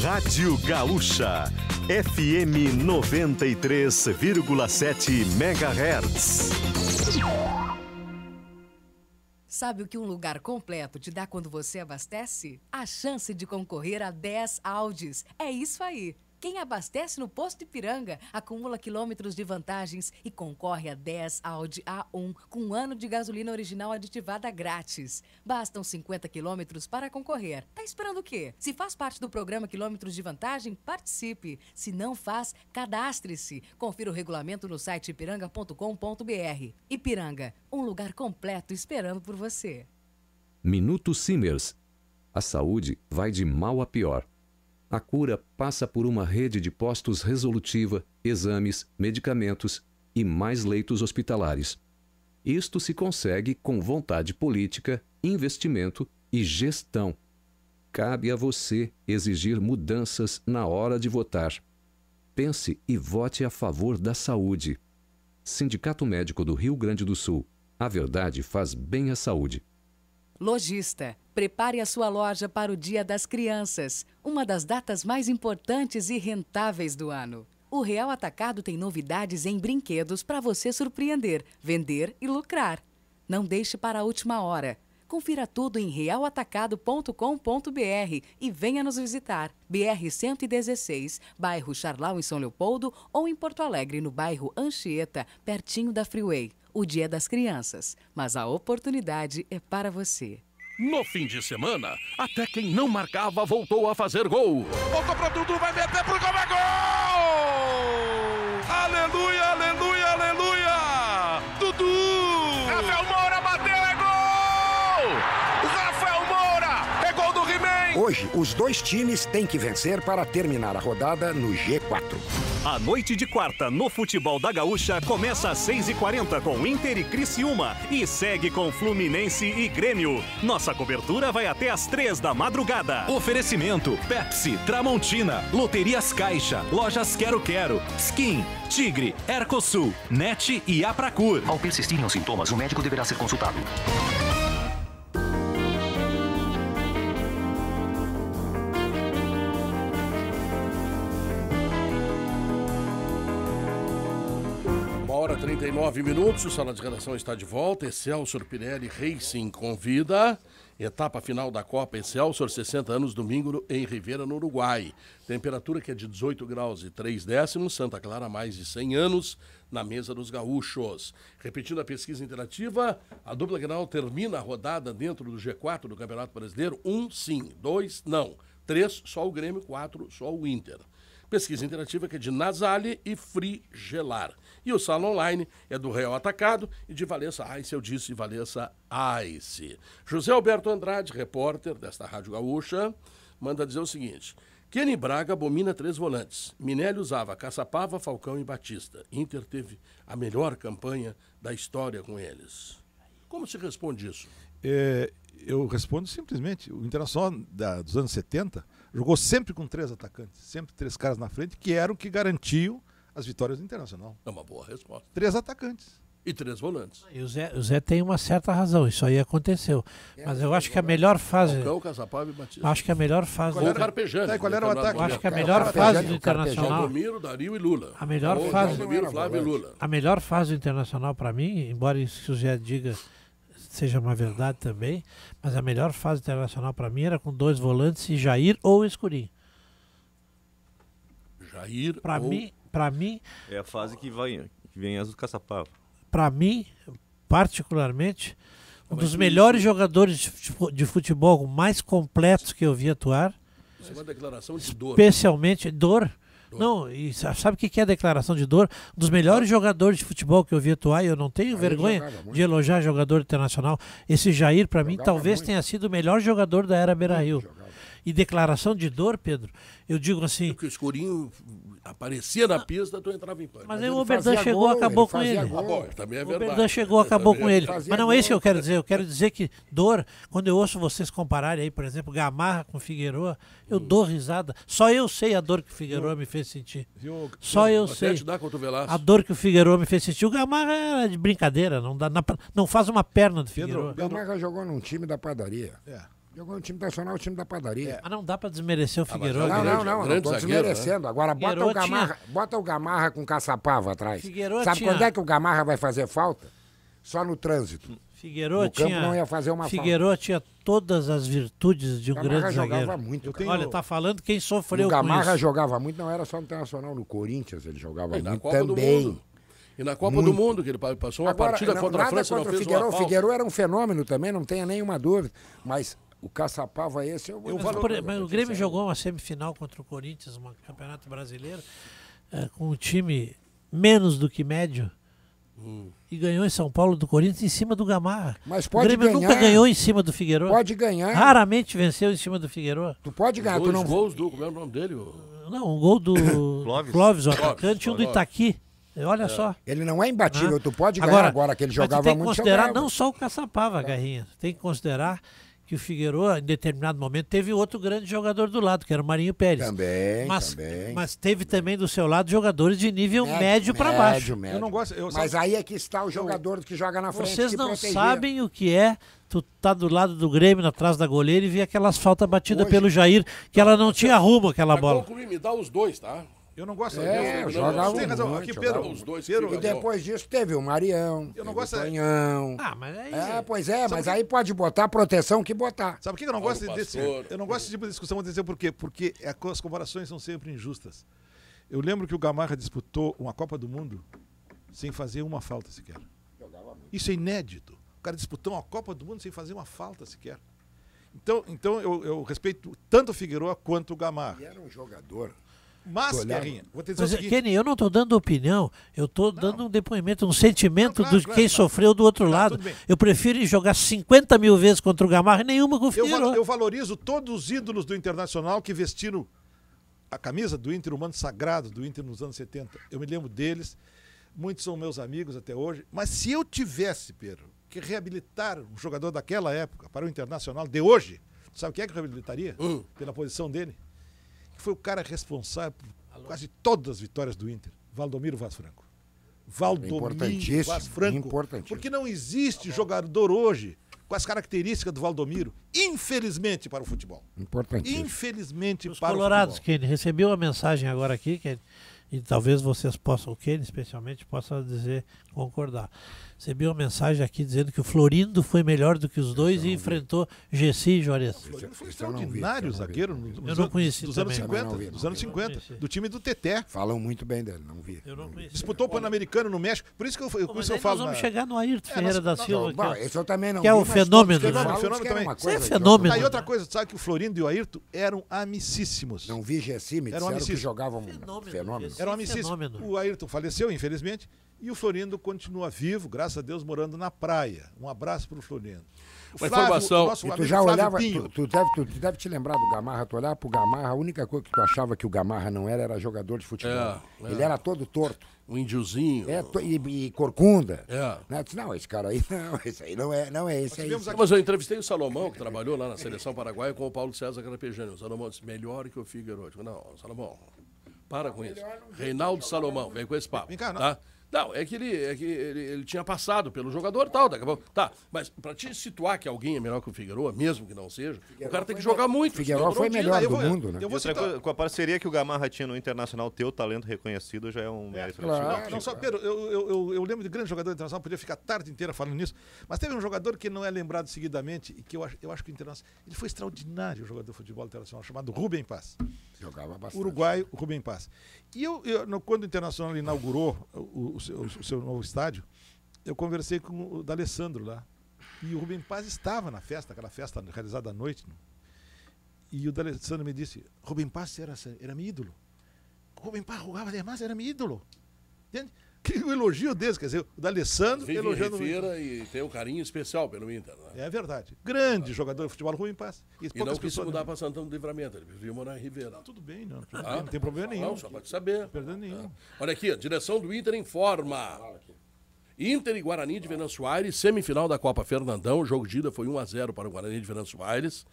Rádio Gaúcha, FM 93,7 MHz. Sabe o que um lugar completo te dá quando você abastece? A chance de concorrer a 10 Audis. É isso aí. Quem abastece no posto Ipiranga acumula quilômetros de vantagens e concorre a 10 Audi A1 com um ano de gasolina original aditivada grátis. Bastam 50 quilômetros para concorrer. Tá esperando o quê? Se faz parte do programa Quilômetros de Vantagem, participe. Se não faz, cadastre-se. Confira o regulamento no site ipiranga.com.br. Ipiranga, um lugar completo esperando por você. Minuto Simers. A saúde vai de mal a pior. A cura passa por uma rede de postos resolutiva, exames, medicamentos e mais leitos hospitalares. Isto se consegue com vontade política, investimento e gestão. Cabe a você exigir mudanças na hora de votar. Pense e vote a favor da saúde. Sindicato Médico do Rio Grande do Sul. A verdade faz bem à saúde. Lojista, prepare a sua loja para o Dia das Crianças, uma das datas mais importantes e rentáveis do ano. O Real Atacado tem novidades em brinquedos para você surpreender, vender e lucrar. Não deixe para a última hora. Confira tudo em realatacado.com.br e venha nos visitar. BR 116, bairro Charlau em São Leopoldo ou em Porto Alegre, no bairro Anchieta, pertinho da Freeway. O Dia das Crianças, mas a oportunidade é para você. No fim de semana, até quem não marcava voltou a fazer gol. Voltou para Dudu, vai meter pro gol, é gol! Aleluia, aleluia, aleluia! Dudu! Hoje, os dois times têm que vencer para terminar a rodada no G4. A noite de quarta no futebol da Gaúcha começa às 6h40 com Inter e Criciúma e segue com Fluminense e Grêmio. Nossa cobertura vai até às 3 da madrugada. Oferecimento: Pepsi, Tramontina, Loterias Caixa, Lojas Quero Quero, Skin, Tigre, Ercosul, NET e Apracur. Ao persistirem os sintomas, o médico deverá ser consultado. 49 minutos, o Sala de Redação está de volta. Excelsior Pirelli Racing convida. Etapa final da Copa Excelsior, 60 anos, domingo em Rivera, no Uruguai. Temperatura que é de 18 graus e 3 décimos. Santa Clara, mais de 100 anos, na mesa dos gaúchos. Repetindo a pesquisa interativa, a dupla Grenal termina a rodada dentro do G4 do Campeonato Brasileiro. Um sim, dois não. Três, só o Grêmio, quatro, só o Inter. Pesquisa interativa que é de Nasale e Frigelar. E o salão online é do Real Atacado e de Valessa Ice, eu disse Valessa Ice. José Alberto Andrade, repórter desta Rádio Gaúcha, manda dizer o seguinte. Kenny Braga abomina três volantes. Minelli usava Caçapava, Falcão e Batista. Inter teve a melhor campanha da história com eles. Como se responde isso? É, eu respondo simplesmente. O Internacional da, dos anos 70 jogou sempre com três atacantes, sempre três caras na frente, que eram o que garantiam as vitórias do Internacional. É uma boa resposta. Três atacantes. E três volantes. E o Zé, o Zé tem uma certa razão, isso aí aconteceu. É, Mas eu acho que a melhor fase. Falcão, Casapav e Batista. Acho que a melhor fase. do... Carpejani. É, qual era o ataque? Eu acho que a melhor fase do Internacional. Aldomiro, Dario e Lula. A melhor Ou, fase. Flávio e Lula. A melhor fase do Internacional para mim, embora isso que o Zé diga seja uma verdade também, mas a melhor fase internacional para mim era com dois volantes Jair ou Escurinho. Jair pra ou... Mim, para mim... É a fase que, vai, que vem as do Caçapava. Para mim, particularmente, um mas dos melhores isso... jogadores de futebol mais completos que eu vi atuar. Isso é uma declaração de dor. Especialmente dor não, e sabe o que é a declaração de dor? Um dos melhores ah. jogadores de futebol que eu vi atuar, e eu não tenho vergonha de elogiar jogador internacional. Esse Jair, para mim, talvez muito. tenha sido o melhor jogador da era Beira-Rio. E declaração de dor, Pedro, eu digo assim... Porque é o Escurinho aparecia na pista, tu entrava em pânico. Mas, aí o Oberdan chegou, acabou com ele. Gol. também é o Oberdan chegou, acabou é com ele. Mas não é isso que eu quero dizer. Eu quero dizer que dor, quando eu ouço vocês compararem aí, por exemplo, Gamarra com Figueroa, eu hum. dou risada. Só eu sei a dor que o Figueroa hum. me fez sentir. Viu? Só eu Até sei. Te dá a dor que o Figueroa me fez sentir. O Gamarra era de brincadeira, não, dá, não faz uma perna do Figueroa. O Gamarra jogou num time da padaria. É. Jogou no time nacional, o time da padaria. É. Mas não dá pra desmerecer o ah, Figueiredo. Não, não, não, não, tô né? desmerecendo. Né? Agora bota o, Gamarra, tinha... bota o Gamarra com caçapava atrás. Sabe tinha... quando é que o Gamarra vai fazer falta? Só no trânsito. figueiro no campo tinha... não ia fazer uma Figueiredo falta. tinha todas as virtudes de um Gamarra grande jogava muito. Tenho... Olha, tá falando quem sofreu o Gamarra isso. jogava muito, não era só no Internacional, no Corinthians ele jogava e muito também. E na Copa Muito. do Mundo, que ele passou uma Agora, partida não, contra a França, contra não fez O Figueiredo era um fenômeno também, não tenha nenhuma dúvida. Mas o Caçapava esse é o, mas, valor, mas mas o Grêmio jogou uma semifinal contra o Corinthians, um campeonato brasileiro, é, com um time menos do que médio. Hum. E ganhou em São Paulo do Corinthians em cima do Gamarra. Mas pode o Grêmio ganhar, nunca ganhou em cima do Figueiredo. Pode ganhar. Raramente venceu em cima do Figueiredo. Tu pode ganhar. Dois tu não... gols do... Como é o nome dele? O... Não, um gol do *coughs* Clóvis, Clóvis o atacante, e um do Itaqui. Olha é. só. Ele não é imbatível. Ah. Tu pode ganhar agora, agora que ele jogava muito. Tem que considerar não só o Caçapava, tá. Garrinha. Tem que considerar que o Figueroa, em determinado momento, teve outro grande jogador do lado, que era o Marinho Pérez. Também, mas, também. Mas teve também do seu lado jogadores de nível médio, médio para baixo. Médio, médio. Eu não gosto, eu mas aí é que está o jogador que joga na frente. Vocês não protegia. sabem o que é tu tá do lado do Grêmio, atrás da goleira e vê aquelas faltas batidas Hoje, pelo Jair, que ela não tinha rumo aquela bola. Concluir, me dá os dois, tá? Eu não gosto é, de jogavam Você Um razão. Muito, aqui, Pedro, os dois. Pedro, e depois disso teve o Marião, eu não gosto o é- Tonhão. Ah, mas aí... É, pois é, Sabe mas que... aí pode botar a proteção que botar. Sabe por que eu não gosto desse... Eu não gosto desse tipo de discussão, vou dizer por quê. Porque é as comparações são sempre injustas. Eu lembro que o Gamarra disputou uma Copa do Mundo sem fazer uma falta sequer. Isso é inédito. O cara disputou uma Copa do Mundo sem fazer uma falta sequer. Então, então eu, eu respeito tanto o Figueroa quanto o Gamarra. E era um jogador mas, Guerrinha, vou te dizer Mas, o seguinte... Kenny, eu não estou dando opinião, eu estou dando um depoimento, um sentimento claro, de claro, quem claro. sofreu do outro lado. Eu prefiro jogar 50 mil vezes contra o Gamarra e nenhuma com o eu, eu valorizo todos os ídolos do Internacional que vestiram a camisa do Inter Humano Sagrado, do Inter nos anos 70. Eu me lembro deles, muitos são meus amigos até hoje. Mas se eu tivesse, Pedro, que reabilitar um jogador daquela época para o Internacional de hoje, sabe quem é que reabilitaria? Hum. Pela posição dele? que foi o cara responsável por quase todas as vitórias do Inter, Valdomiro Vaz Franco. Valdomiro Vaz Franco. Porque não existe jogador hoje com as características do Valdomiro, infelizmente para o futebol. Importante. Infelizmente Os para colorados, o futebol. Kenny, recebeu a mensagem agora aqui, Kenny, e talvez vocês possam, o Ken especialmente, possa dizer, concordar. Recebi uma mensagem aqui dizendo que o Florindo foi melhor do que os dois e enfrentou Gessi e Juarez. Florindo foi extraordinário zagueiro eu não conheci dos, anos 50, dos anos 50, do time do Teté. Falam muito bem dele, não vi. Eu não Disputou o Pan-Americano no México, por isso que eu, eu, Pô, eu falo. Nós vamos chegar no Ayrton é, Ferreira da Silva, que é o fenômeno. Fenômeno também. Isso é fenômeno. Aí outra coisa, sabe que o Florindo e o Ayrton eram amicíssimos. Não vi Gessi, me disseram que jogavam fenômeno era uma amicícia. O Ayrton faleceu, infelizmente, e o Florindo continua vivo, graças a Deus, morando na praia. Um abraço para o Florindo. O informação. Nosso tu já olhava, tu, tu, deve, tu, tu, deve te lembrar do Gamarra, tu olhava pro Gamarra, a única coisa que tu achava que o Gamarra não era era jogador de futebol. É, é. Ele era todo torto. Um índiozinho. É, e, e, corcunda. É. Não, né, não, esse cara aí *laughs* não, esse aí não é, não é esse aí. Aqui... Mas eu entrevistei o Salomão, que trabalhou lá na seleção paraguaia, com o Paulo César Carapejani. O Salomão disse, melhor que o Figueiredo. Não, Salomão, para com isso. Reinaldo é Salomão, vem com esse papo. Vem cá, tá? Não, é que ele, é que ele, ele tinha passado pelo jogador e tal, daqui a pouco. Tá, mas pra te situar que alguém é melhor que o Figueroa, mesmo que não seja, Figueroa o cara tem que jogar muito. Figueroa foi melhor do mundo, né? Eu vou citar... com a parceria que o Gamarra tinha no Internacional, teu talento reconhecido já é um é, mérito. É, claro, não, não só, Pedro, eu, eu, eu, eu, lembro de grande jogador internacional, podia ficar a tarde inteira falando nisso, mas teve um jogador que não é lembrado seguidamente e que eu acho, eu acho que o Internacional... Ele foi extraordinário o jogador de futebol internacional, chamado Rubem Paz. Jogava bastante. Uruguaio, Rubem Paz. E eu, eu no, quando o Internacional inaugurou o, o, seu, o, seu, novo estádio, eu conversei com o D'Alessandro lá. E o Rubem Paz estava na festa, aquela festa realizada à noite. Né? E o D'Alessandro me disse: Rubem Paz era, era meu ídolo. Rubem Paz jogava demais, era meu ídolo. Entende? que elogio deles, quer dizer, o Alessandro Vive elogiando o e tem um carinho especial pelo Inter. Né? É verdade. Grande ah. jogador de futebol ruim, passa. E, e não precisa mudar para Santana do Livramento, ele vivia morar em Ribeira. tudo bem, não, tudo ah? bem, não tem problema nenhum. Não, só pode saber. Não perdendo nenhum. Ah. Olha aqui, direção do Inter informa. Inter e Guarani de Venâncio Aires, semifinal da Copa Fernandão. O jogo de ida foi 1 a 0 para o Guarani de Venâncio Aires.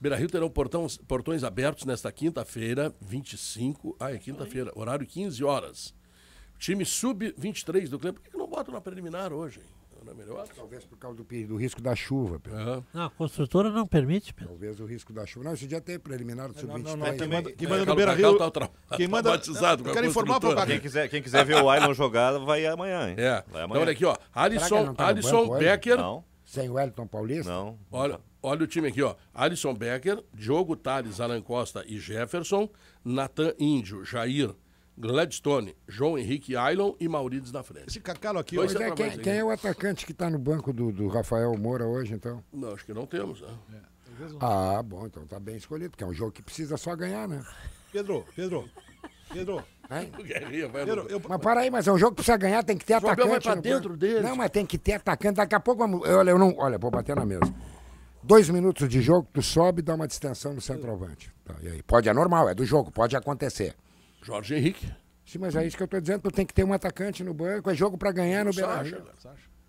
Beira-Rio terão portões abertos nesta quinta-feira, 25. Ah, é quinta-feira, horário 15 horas. O time sub-23 do Cleber, por que não bota na preliminar hoje? Hein? Não é melhor? Talvez por causa do, do risco da chuva. Pedro. Uhum. Não, a construtora não permite, Pedro. Talvez o risco da chuva. Não, esse dia tem preliminar do sub-23. Não, não, não. Quem manda, quem manda é, no Beira-Rio... Tá, quem manda... Batizado, quero informar para o quem quiser, quem quiser ver o Ailon jogado, vai amanhã, hein? É. Vai então, amanhã. Então, olha aqui, ó. Tá Alisson, Alisson Becker... Não. Sem o Elton Paulista? Não. Olha, olha o time aqui, ó. Alisson Becker, Diogo Tales, Alan Costa e Jefferson, Natan Índio, Jair, Gladstone, João Henrique Ailon e Maurídez na frente. Esse cacalo aqui... Pois é, quem, quem, é o atacante que está no banco do, do, Rafael Moura hoje, então? Não, acho que não temos, né? É. Ah, bom, então tá bem escolhido, porque é um jogo que precisa só ganhar, né? Pedro, Pedro, Pedro. *laughs* É Pedro eu... Mas para aí, mas é um jogo que precisa ganhar, tem que ter o atacante. Vai pra dentro dele. Não, mas tem que ter atacante. Daqui a pouco vamos. Olha, eu não. Olha, vou bater na mesa. Dois minutos de jogo, tu sobe e dá uma distensão no centroavante. Tá, e aí? Pode, é normal, é do jogo, pode acontecer. Jorge Henrique. Sim, mas é isso que eu estou dizendo, tu tem que ter um atacante no banco, é jogo para ganhar no beira né?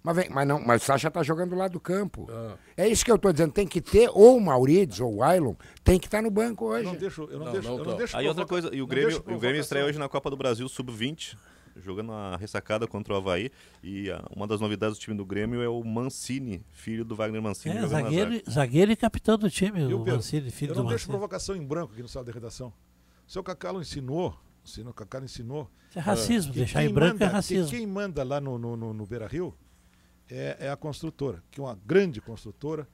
Mas, vem, mas, não, mas o Sacha tá jogando lá do campo. Ah. É isso que eu tô dizendo. Tem que ter, ou o Maurides ou o Ailon, tem que estar tá no banco hoje. Eu não deixo, eu não, não deixo, não, eu não tá. deixo Aí outra coisa, e o Grêmio, o Grêmio estreia hoje na Copa do Brasil Sub-20, jogando a ressacada contra o Havaí. E ah, uma das novidades do time do Grêmio é o Mancini, filho do Wagner Mancini. É, zagueiro, zagueiro e capitão do time, e o, Pedro, Mancini, filho do do Eu não deixo Mancini. provocação em branco aqui no sala de redação. Seu Cacalo ensinou, o Cacalo ensinou. Isso é racismo, uh, deixar em branco é manda, é racismo. Que quem manda lá no, no, no, no Beira Rio é, é, a construtora, que é uma grande construtora.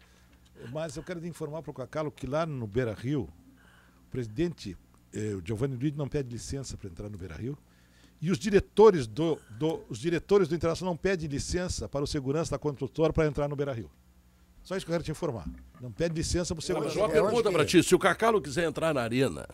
Mas eu quero informar para o Cacalo que lá no Beira Rio, o presidente eh, o Giovanni Luiz não pede licença para entrar no Beira Rio. E os diretores do, do, os diretores do Internacional não pedem licença para o segurança da construtora para entrar no Beira Rio. Só isso que eu quero te informar. Não pede licença para o segurança. Mas uma pergunta para ti: se o Cacalo quiser entrar na arena,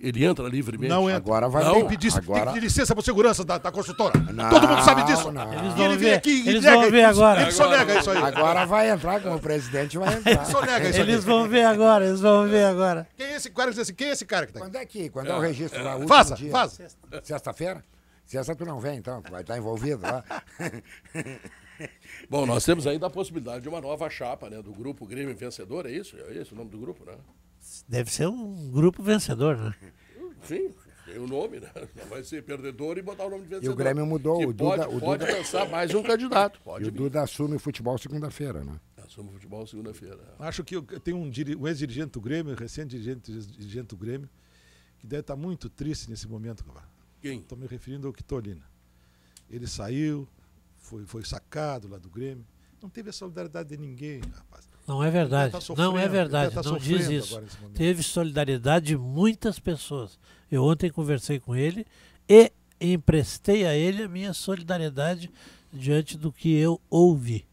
ele entra livremente. Não entra. Agora vai não. Tem, que pedir, agora... tem que pedir licença para segurança da, da consultora. Não, Todo mundo sabe disso. Não. Eles vão ele vem aqui e eles nega. Vão ver agora. Ele só nega isso aí. Agora vai entrar como presidente, vai entrar. Ele só nega isso eles aí. vão ver agora, eles vão ver agora. Quem é esse cara, assim, quem é esse cara que está aqui? Quando é que? Quando é, o é. registro é. lá? Faça, dia, faça. Sexta-feira? Sexta tu não vem, então. Tu vai estar envolvido lá. Bom, nós temos ainda a possibilidade de uma nova chapa, né? Do grupo Grêmio Vencedor, é isso? É esse o nome do grupo, né? Deve ser um grupo vencedor, né? Sim, tem o um nome, né? Vai ser perdedor e botar o nome de vencedor. E o Grêmio mudou. o Duda, pode, o Duda... mais um candidato. Pode e o Duda assume o futebol segunda-feira, né? Assume o futebol segunda-feira. É. Acho que tem um, um ex-dirigente do Grêmio, recente dirigente, dirigente do Grêmio, que deve estar muito triste nesse momento, Quem? Estou me referindo ao Quitolina. Ele saiu, foi, foi sacado lá do Grêmio. Não teve a solidariedade de ninguém, rapaz. Não é verdade. Tá não é verdade. Tá não diz isso. Teve solidariedade de muitas pessoas. Eu ontem conversei com ele e emprestei a ele a minha solidariedade diante do que eu ouvi.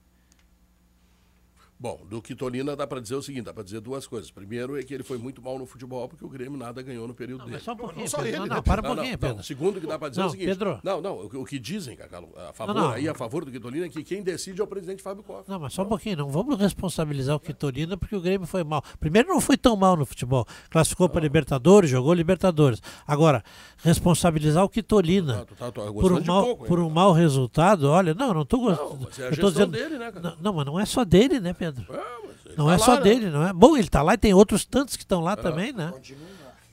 Bom, do Quitolina dá para dizer o seguinte, dá para dizer duas coisas. Primeiro é que ele foi muito mal no futebol porque o Grêmio nada ganhou no período não, dele. Mas só um pouquinho, não, só Pedro, ele, não, não, né? para um pouquinho, não, Pedro. Não, segundo que dá para dizer não, é o seguinte. Pedro. Não, não, o, o que dizem, Cacalo, a favor, aí a favor do Quitolina é que quem decide é o presidente Fábio Costa. Não, mas só um pouquinho, não vamos responsabilizar o Quitolina porque o Grêmio foi mal. Primeiro não foi tão mal no futebol. Classificou para Libertadores, jogou Libertadores. Agora, responsabilizar o Quitolina tá, tá, tá, por um mal, pouco, por um mau resultado, olha, não, não estou gostando. Não, mas é a gestão dizendo, dele, né, Não, mas não é só dele, né, Pedro? Pedro. É, não tá é só né? dele, não é? Bom, ele está lá e tem outros tantos que estão lá é. também, né?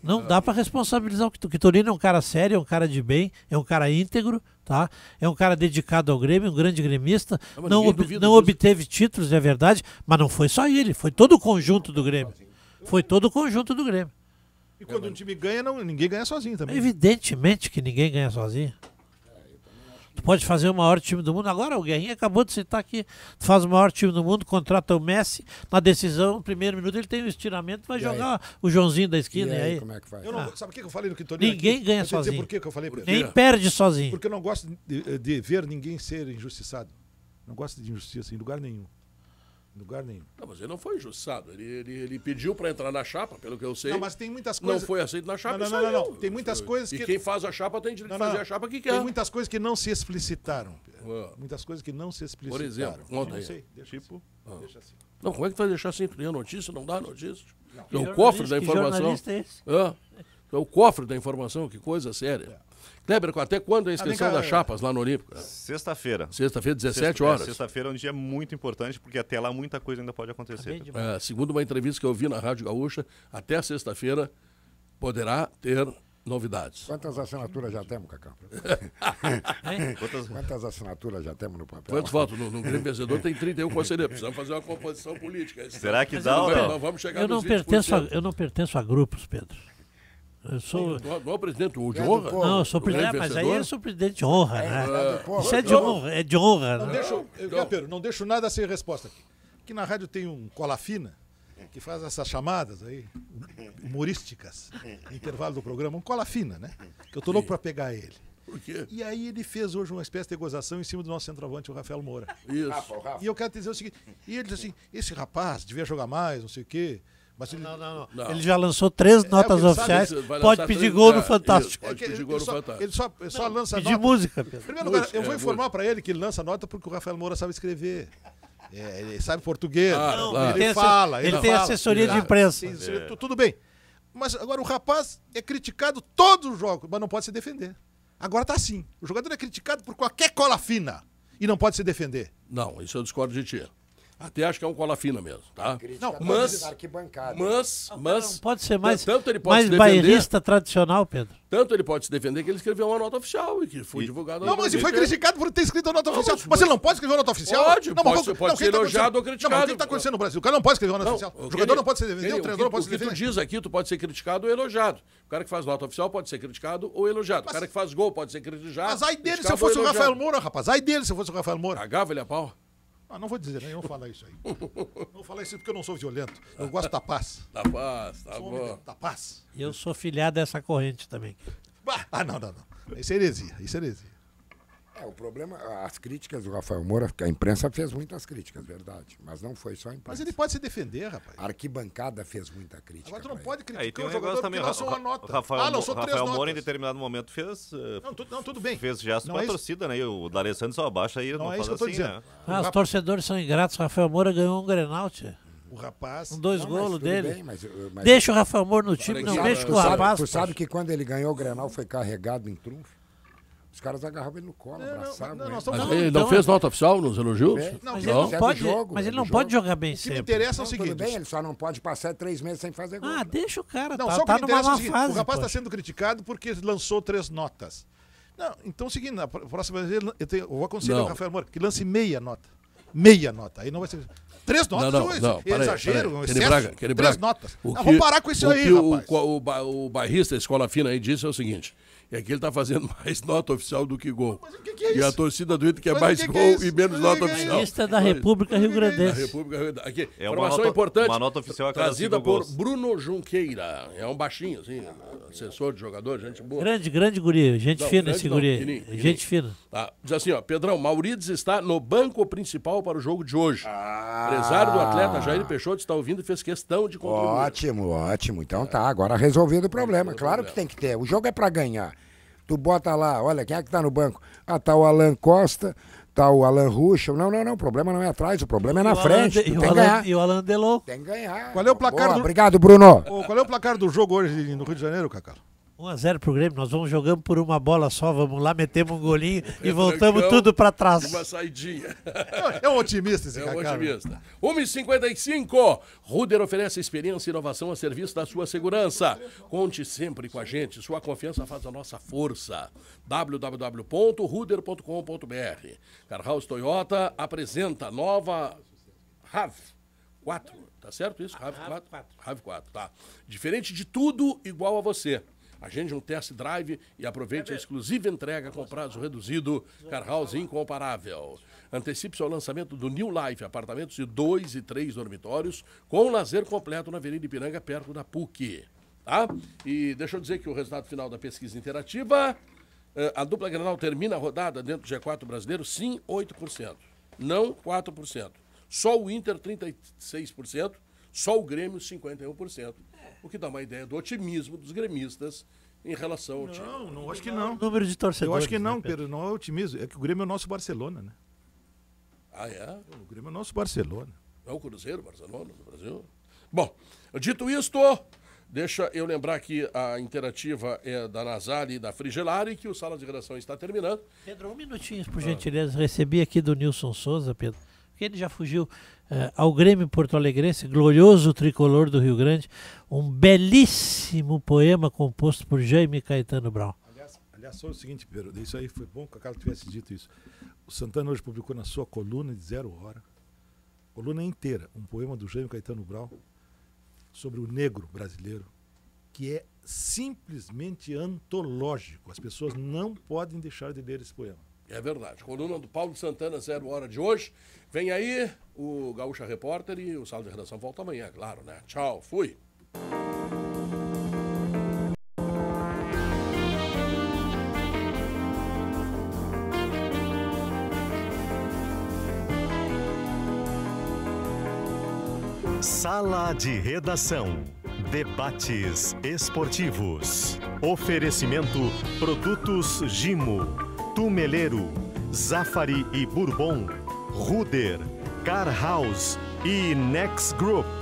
Não é. dá para responsabilizar o Quitorino. É um cara sério, é um cara de bem, é um cara íntegro, tá? É um cara dedicado ao Grêmio, um grande gremista. Ah, não, não, ob não obteve títulos, é verdade, mas não foi só ele, foi todo o conjunto do Grêmio. Foi todo o conjunto do Grêmio. E quando um time ganha, não, ninguém ganha sozinho também. Evidentemente que ninguém ganha sozinho. Tu pode fazer o maior time do mundo. Agora o Guerrinha acabou de citar aqui. Tu faz o maior time do mundo, contrata o Messi. Na decisão, no primeiro minuto, ele tem um estiramento, vai e jogar aí? o Joãozinho da esquina. E aí, e aí? como é que faz? Eu não, ah. Sabe o que eu falei no Quintonino? Ninguém aqui? ganha sozinho. Por que eu falei por Nem perde sozinho. Porque eu não gosto de, de ver ninguém ser injustiçado. Não gosto de injustiça assim, em lugar nenhum. Lugar nenhum. Não, mas ele não foi injustiçado. Ele, ele, ele pediu para entrar na chapa, pelo que eu sei. Não, mas tem muitas coisas. Não foi aceito na chapa. Não, não, não, não, é não, Tem muitas coisas e que. E quem faz a chapa tem direito não, de fazer a chapa que quer. Tem muitas coisas que não se explicitaram. Muitas coisas que não se explicitaram. Por exemplo, conta aí. Sei, deixa tipo. Assim. Ah. Deixa assim. Não, como é que vai deixar assim? Criar notícia? Não dá notícia? Não. É o cofre da informação. Que jornalista é esse? Ah. É o cofre da informação, que coisa séria. É. Kleber, até quando é a inscrição ah, cá, das é. chapas lá no Olímpico? Sexta-feira. Sexta-feira, 17 sexta, é, horas. É, sexta-feira é um dia muito importante, porque até lá muita coisa ainda pode acontecer. É, segundo uma entrevista que eu vi na Rádio Gaúcha, até sexta-feira poderá ter novidades. Quantas assinaturas já temos, Cacau? *laughs* Quantas... Quantas... assinaturas já temos no papel? Quantos votos? No, no Grêmio Vencedor tem 31 conselheiros. Precisamos fazer uma composição política. Será que dá ou não? vamos chegar eu, não pertenço a, eu não pertenço a grupos, Pedro. Eu sou... Não, é o presidente de honra? Não, eu sou é presidente, mas aí eu sou presidente de honra, é, né? É, Isso é de honra, é de honra. Não, né? deixo, eu, Capero, não deixo nada sem resposta aqui. Aqui na rádio tem um cola fina que faz essas chamadas aí, humorísticas, no intervalo do programa, um cola fina, né? Que eu tô louco para pegar ele. Por E aí ele fez hoje uma espécie de gozação em cima do nosso centroavante, o Rafael Moura. Isso. E eu quero dizer o seguinte, e ele disse assim, esse rapaz devia jogar mais, não sei o quê. Mas ele... Não, não, não, não, Ele já lançou três é, é notas oficiais. Sabe, é, pode pedir gol no Fantástico. pode pedir gol ele, ele Só, ele só, só lança pedir nota. música. Pedro. Primeiro lugar, eu vou informar para ele que ele lança nota porque o Rafael Moura sabe escrever. É, ele sabe português. Ah, não, claro. ele, ele, fala. Ele, tem fala, assessoria de imprensa. É. Tudo bem. Mas agora o rapaz é criticado todos os jogos, mas não pode se defender. Agora tá assim. O jogador é criticado por qualquer cola fina e não pode se defender. Não, isso eu discordo de ti. Até acho que é um cola fina mesmo, tá? Não, mas, é mas, mas, pode ser mais, tanto ele pode mais se defender, bairrista tradicional, Pedro. Tanto ele pode se defender que ele escreveu uma nota oficial e que foi e, Não, mas ele foi criticado por ter escrito a nota não, oficial. Mas, mas, ele não pode escrever uma nota oficial? Pode, não, pode, pode não, ser tá elogiado tá ou criticado. Não, mas o que está acontecendo no Brasil? O cara não pode escrever uma nota não, oficial. O jogador ele, não pode se defender, ele, o treinador não pode se defender. O que tu diz aqui, tu pode ser criticado ou elogiado. O cara que faz nota oficial pode ser criticado ou elogiado. o cara que faz gol pode ser criticado. Mas ai dele se eu fosse o Rafael Moura, rapaz. Ai dele se eu fosse o Rafael Moura. Cagava ele a pau. Ah, não vou dizer, né? eu falar isso aí. não vou falar isso porque eu não sou violento. Eu gosto da paz. *laughs* Da paz, tá sou bom. Da paz. Eu sou filiado dessa corrente também. Bah, ah, não, não, não. Isso é heresia, isso é heresia. É, o problema, as críticas do Rafael Moura, a imprensa fez muitas críticas, verdade. Mas não foi só a imprensa. Mas ele pode se defender, rapaz. A arquibancada fez muita crítica. Agora tu não pode criticar é, tem um o jogador também, lançou uma nota. Rafael, ah, Rafael Moura notas. em determinado momento fez... Eh, não, tu, não tudo bem. Fez gesto com é a torcida, né? E o D'Alessandro só abaixa aí, não, não é isso que eu tô assim, dizendo. Né? Ah, os torcedores são ingratos. Rafael Moura ganhou um Grenalte. O rapaz. Um dois golos dele. Bem, mas, eh, mas... Deixa o Rafael Moura no time, não deixa com o rapaz. Tu sabe que quando ele ganhou o Grenal foi carregado em trunfo? Os caras agarravam ele no colo, é, não, abraçavam não, não, não fez nota oficial nos elogios? não, mas ele não, pode, jogo, mas ele não pode jogar bem o sempre. O que interessa é o seguinte... Bem, ele só não pode passar três meses sem fazer gol. Ah, deixa o cara, não, tá, só tá que numa é fase. O rapaz está sendo criticado porque lançou três notas. Não, então, é o seguinte na próxima vez eu, tenho, eu vou aconselhar o Rafael Moura que lance meia nota. Meia nota. Aí não vai ser. Três notas, não, não, não, parei, exagero, parei. Braga, Três notas. não, vamos parar com isso aí, o, rapaz. O, o, o, barrista, a escola fina aí, disse é o seguinte: é que ele está fazendo *laughs* mais nota oficial do que gol. Mas o que, que é isso? E a torcida do Inter quer Mas mais que gol é que é e menos Mas nota oficial. Lista da República Rio Grandense. Da República Rio Grandense. Aqui, é informação nota, importante. Uma nota oficial é Trazida por gols. Bruno Junqueira. É um baixinho, assim, assessor de jogador, gente boa. Grande, grande guri. Gente não, fina esse não, guri. Quininho, quininho. Gente fina. Tá. Diz assim, ó, Pedrão, Maurides está no banco principal para o jogo de hoje. Ah. Empresário do atleta Jair Peixoto está ouvindo e fez questão de contribuir. Ótimo, ótimo. Então tá, agora resolvido o problema. Claro que tem que ter. O jogo é para ganhar. Tu bota lá, olha, quem é que tá no banco? Ah, tá o Alan Costa, tá o Alan Ruschel. Não, não, não, o problema não é atrás, o problema é na frente. e tem alan ganhar. E o Alan Delon. Tem que ganhar. Qual é o placar Boa, do... Obrigado, Bruno. qual é o placar do jogo hoje no Rio de Janeiro, Cacau? 1x0 pro Grêmio, nós vamos jogando por uma bola só, vamos lá, metemos um golinho *laughs* e voltamos tudo para trás. Uma saidinha. É, é um otimista esse cara. É um né? otimista. 1h55, Ruder oferece experiência e inovação a serviço da sua segurança. Conte sempre com a gente, sua confiança faz a nossa força. www.ruder.com.br Carhouse Toyota apresenta a nova RAV 4. Tá certo isso? RAV 4? RAV 4, tá. Diferente de tudo, igual a você. Agende um test drive e aproveite a exclusiva entrega com prazo reduzido. Car House incomparável. Antecipe-se ao lançamento do New Life, apartamentos de dois e três dormitórios, com lazer completo na Avenida Ipiranga, perto da PUC. Tá? E deixa eu dizer que o resultado final da pesquisa interativa, eh, a dupla Granal termina a rodada dentro do G4 brasileiro, sim, 8%. Não 4%. Só o Inter, 36%. Só o Grêmio, 51% o que dá uma ideia do otimismo dos gremistas em relação ao não, time. Não, não acho que não. número de torcedores. Eu acho que né, não, né, Pedro? Pedro, não é otimismo. É que o Grêmio é o nosso Barcelona, né? Ah, é? O Grêmio é o nosso Barcelona. É o Cruzeiro, Barcelona, do Brasil. Bom, dito isto, Deixa eu lembrar que a interativa é da Nazari e da Frigelari, que o Sala de Redação está terminando. Pedro, um minutinho, por ah. gentileza. Ah. Recebi aqui do Nilson Souza, Pedro, porque ele já fugiu uh, ao Grêmio Porto Alegrense, glorioso tricolor do Rio Grande, um belíssimo poema composto por Jaime Caetano Brown. Aliás, aliás só o seguinte, Pedro, isso aí foi bom que a Carla tivesse dito isso. O Santana hoje publicou na sua coluna de zero hora, coluna inteira, um poema do Jaime Caetano Brown sobre o negro brasileiro, que é simplesmente antológico. As pessoas não podem deixar de ler esse poema. É verdade. Coluna do Paulo Santana, zero hora de hoje. Vem aí o Gaúcha Repórter e o Sala de Redação volta amanhã, claro, né? Tchau, fui. Sala de Redação. Debates esportivos. Oferecimento Produtos Gimo Tumeleiro, Zafari e Bourbon, Ruder, Car House e Next Group.